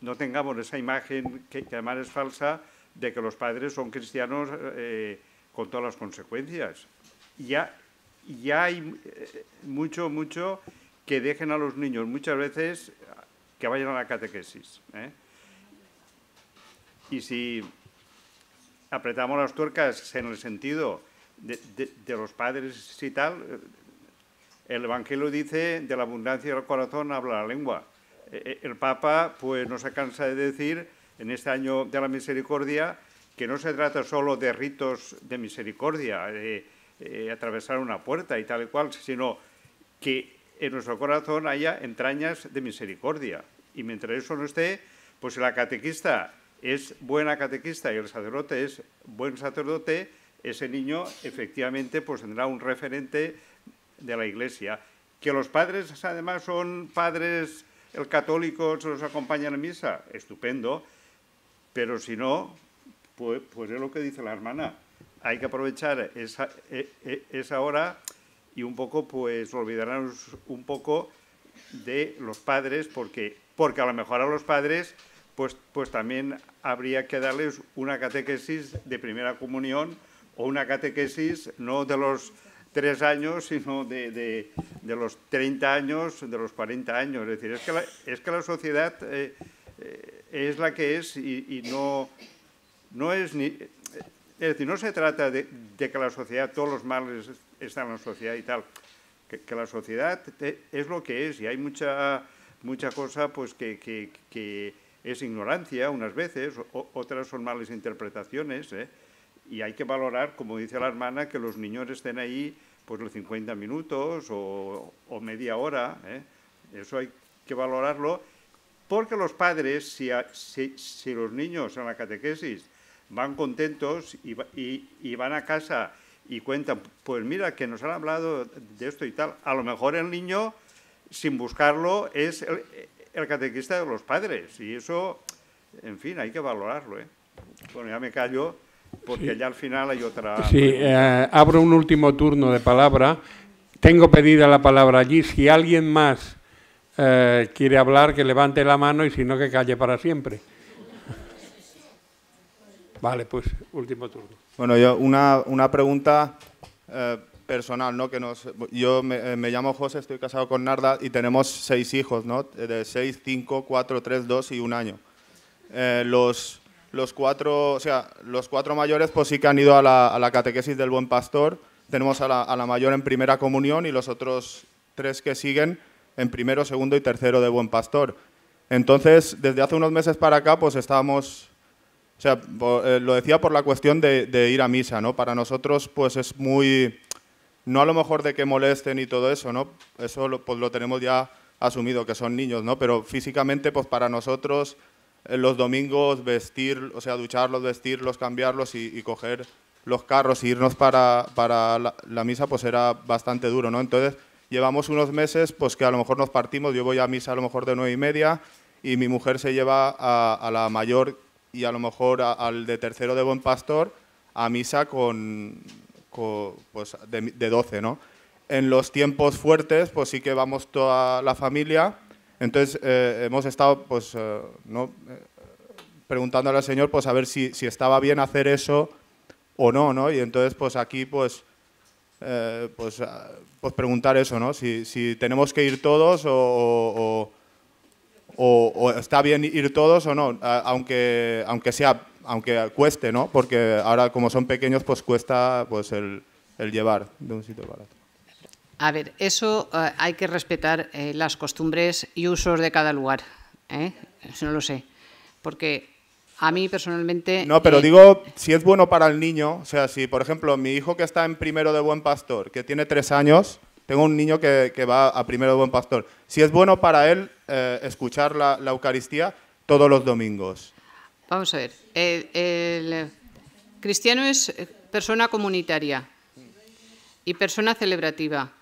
S1: no tengamos esa imagen, que, además es falsa, de que los padres son cristianos eh, con todas las consecuencias. Ya, ya hay eh, mucho, mucho que dejen a los niños muchas veces que vayan a la catequesis. Y si apretamos las tuercas en el sentido de, los padres y tal, eh, el Evangelio dice, de la abundancia del corazón habla la lengua. Eh, eh, el Papa pues, no se cansa de decir, en este año de la misericordia, que no se trata solo de ritos de misericordia, de, atravesar una puerta y tal y cual, sino que en nuestro corazón haya entrañas de misericordia. Y mientras eso no esté, pues la catequista es buena catequista y el sacerdote es buen sacerdote, ese niño efectivamente pues tendrá un referente de la iglesia. Que los padres además son padres, el católico se los acompaña en misa, estupendo, pero si no, pues, pues, es lo que dice la hermana, hay que aprovechar e, e, esa, hora y un poco pues olvidarnos un poco de los padres porque, porque a lo mejor a los padres pues, pues, también habría que darles una catequesis de primera comunión o una catequesis no de los tres años, sino de, los 30 años, de los 40 años. Es decir, es que la, sociedad eh, eh, es la que es y, no, no es ni... Es decir, no se trata de, que la sociedad, todos los males están en la sociedad y tal. Que, la sociedad es lo que es y hay mucha, mucha cosa pues, que es ignorancia unas veces, otras son malas interpretaciones, ¿eh? y hay que valorar, como dice la hermana, que los niños estén ahí pues los 50 minutos o, media hora, ¿eh? eso hay que valorarlo, porque los padres, si, los niños en la catequesis van contentos y, y van a casa y cuentan, pues mira, que nos han hablado de esto y tal, a lo mejor el niño sin buscarlo, es el, el catequista de los padres. Y eso, en fin, hay que valorarlo. ¿eh? Bueno, ya me callo porque ya al final hay otra... Sí,
S2: eh, abro un último turno de palabra. Tengo pedida la palabra allí. Si alguien más eh, quiere hablar, que levante la mano y si no, que calle para siempre.
S6: *laughs* Vale, pues último turno. Bueno, yo una, pregunta personal, ¿no? Que nos, yo eh, me, llamo José, estoy casado con Narda y tenemos seis hijos, ¿no? De seis, cinco, cuatro, tres, dos y un año. Eh, los, los, cuatro, o sea, los cuatro mayores pues sí que han ido a la, catequesis del Buen Pastor. Tenemos a la, mayor en primera comunión y los otros tres que siguen en primero, segundo y tercero de Buen Pastor. Entonces, desde hace unos meses para acá, pues estábamos, o sea, eh, lo decía por la cuestión de ir a misa, ¿no? Para nosotros, pues es muy, no a lo mejor de que molesten y todo eso, ¿no? Eso lo, pues lo tenemos ya asumido, que son niños, ¿no? Pero físicamente, pues para nosotros, eh, los domingos vestir, o sea, ducharlos, vestirlos, cambiarlos y, coger los carros e irnos para, la, misa, pues era bastante duro, ¿no? Entonces, llevamos unos meses, pues que a lo mejor nos partimos, yo voy a misa a lo mejor de nueve y media y mi mujer se lleva a, la mayor y a lo mejor al de tercero de Buen Pastor a misa con pues, de, 12, ¿no? En los tiempos fuertes, pues sí que vamos toda la familia. Entonces eh, hemos estado, pues, eh, ¿no? Eh, preguntándole al Señor, pues, a ver si, estaba bien hacer eso o no, ¿no? Y entonces, pues, aquí, pues, pues, ah, pues, preguntar eso, ¿no? Si, tenemos que ir todos o, está bien ir todos o no, aunque, aunque sea aunque cueste, ¿no? Porque ahora como son pequeños, pues cuesta pues, el, llevar de un sitio para otro.
S3: A ver, eso eh, hay que respetar eh, las costumbres y usos de cada lugar. ¿eh? no lo sé. Porque a mí personalmente... No, pero
S6: digo, si es bueno para el niño, o sea, si por ejemplo mi hijo que está en primero de buen pastor, que tiene tres años, tengo un niño que, va a primero de buen pastor, si es bueno para él escuchar la Eucaristía todos los domingos,
S3: Vamos a ver. El, cristiano es eh, persona comunitaria y persona celebrativa.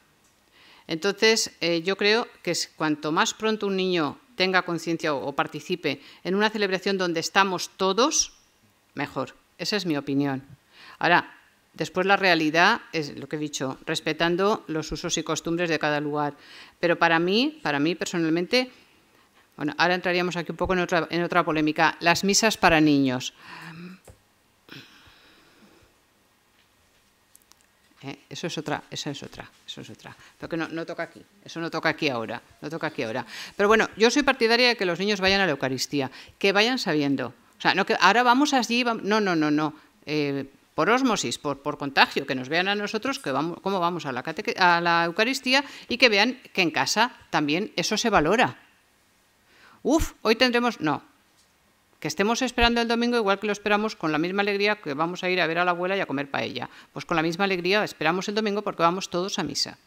S3: Entonces, eh, yo creo que cuanto más pronto un niño tenga conciencia o, o, participe en una celebración donde estamos todos, mejor. Esa es mi opinión. Ahora, después la realidad es lo que he dicho, respetando los usos y costumbres de cada lugar. Pero para mí, para mí personalmente, bueno, ahora entraríamos aquí un poco en otra, polémica. Las misas para niños. Eh, eso es otra, eso es otra, eso es otra. Pero que no, no, toca aquí, eso no toca aquí ahora, no toca aquí ahora. Pero bueno, yo soy partidaria de que los niños vayan a la Eucaristía, que vayan sabiendo. O sea, no que ahora vamos allí, no, no, no, no. Eh, por osmosis, por, por, contagio, que nos vean a nosotros que vamos, cómo vamos a la, a la Eucaristía y que vean que en casa también eso se valora. Uf, hoy tendremos. No. Que estemos esperando el domingo igual que lo esperamos con la misma alegría que vamos a ir a ver a la abuela y a comer paella. Pues con la misma alegría esperamos el domingo porque vamos todos a misa.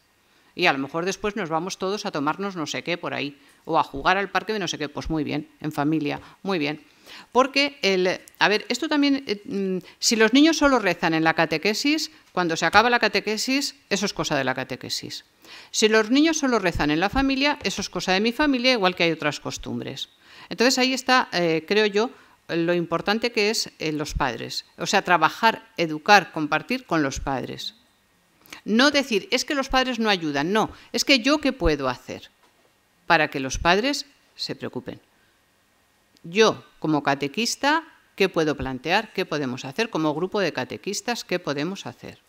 S3: Y a lo mejor después nos vamos todos a tomarnos no sé qué por ahí. O a jugar al parque de no sé qué. Pues muy bien, en familia. Muy bien. Porque, el, a ver, esto también, eh, mm, si los niños solo rezan en la catequesis, cuando se acaba la catequesis, eso es cosa de la catequesis. Si los niños solo rezan en la familia, eso es cosa de mi familia, igual que hay otras costumbres. Entonces ahí está, eh, creo yo, lo importante que es eh, los padres. O sea, trabajar, educar, compartir con los padres. No decir, es que los padres no ayudan, no, es que yo qué puedo hacer para que los padres se preocupen. Yo, como catequista, ¿qué puedo plantear? ¿Qué podemos hacer? Como grupo de catequistas, ¿qué podemos hacer?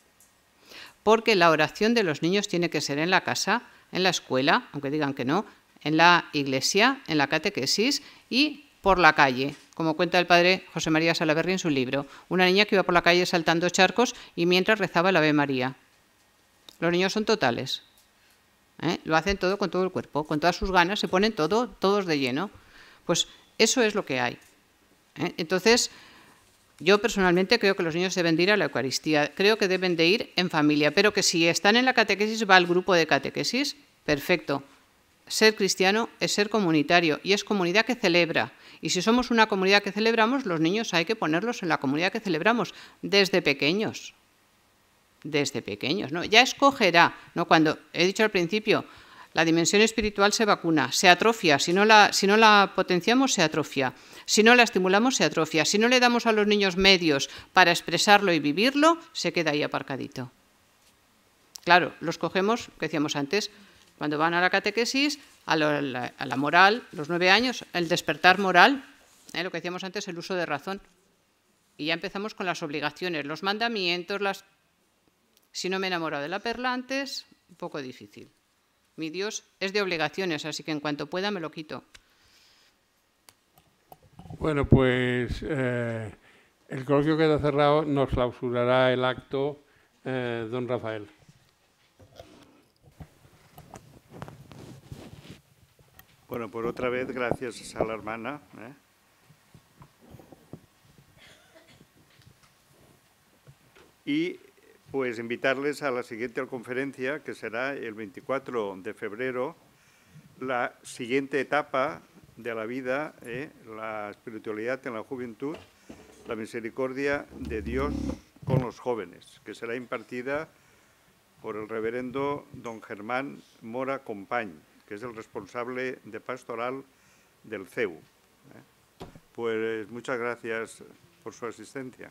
S3: Porque la oración de los niños tiene que ser en la casa, en la escuela, aunque digan que no, en la iglesia, en la catequesis y por la calle, como cuenta el padre José María Salaverri en su libro. Una niña que iba por la calle saltando charcos y mientras rezaba el Ave María. Los niños son totales. ¿eh? Lo hacen todo con todo el cuerpo, con todas sus ganas, se ponen todo, todos de lleno. Pues eso es lo que hay. ¿eh? Entonces, yo personalmente creo que los niños deben de ir a la Eucaristía, creo que deben de ir en familia, pero que si están en la catequesis va al grupo de catequesis, perfecto. Ser cristiano es ser comunitario y es comunidad que celebra. Y si somos una comunidad que celebramos, los niños hay que ponerlos en la comunidad que celebramos desde pequeños. Desde pequeños, ¿no? Ya escogerá, ¿no? Cuando he dicho al principio, la dimensión espiritual se vacuna, se atrofia, si no la, si no la potenciamos se atrofia. Si no la estimulamos, se atrofia. Si no le damos a los niños medios para expresarlo y vivirlo, se queda ahí aparcadito. Claro, los cogemos, que decíamos antes, cuando van a la catequesis, a la, moral, los nueve años, el despertar moral, ¿eh? lo que decíamos antes, el uso de razón. Y ya empezamos con las obligaciones, los mandamientos, las... Si no me he enamorado de la perla antes, un poco difícil. Mi Dios es de obligaciones, así que en cuanto pueda me lo quito.
S2: Bueno, pues eh, el coloquio queda cerrado, nos clausurará el acto eh, don Rafael.
S1: Bueno, por otra vez, gracias a la hermana. ¿eh? Y pues invitarles a la siguiente conferencia, que será el 24 de febrero, la siguiente etapa de la vida, eh, la espiritualidad en la juventud, la misericordia de Dios con los jóvenes, que será impartida por el reverendo don Germán Mora Compañ, que es el responsable de pastoral del CEU. Eh. Pues muchas gracias por su asistencia.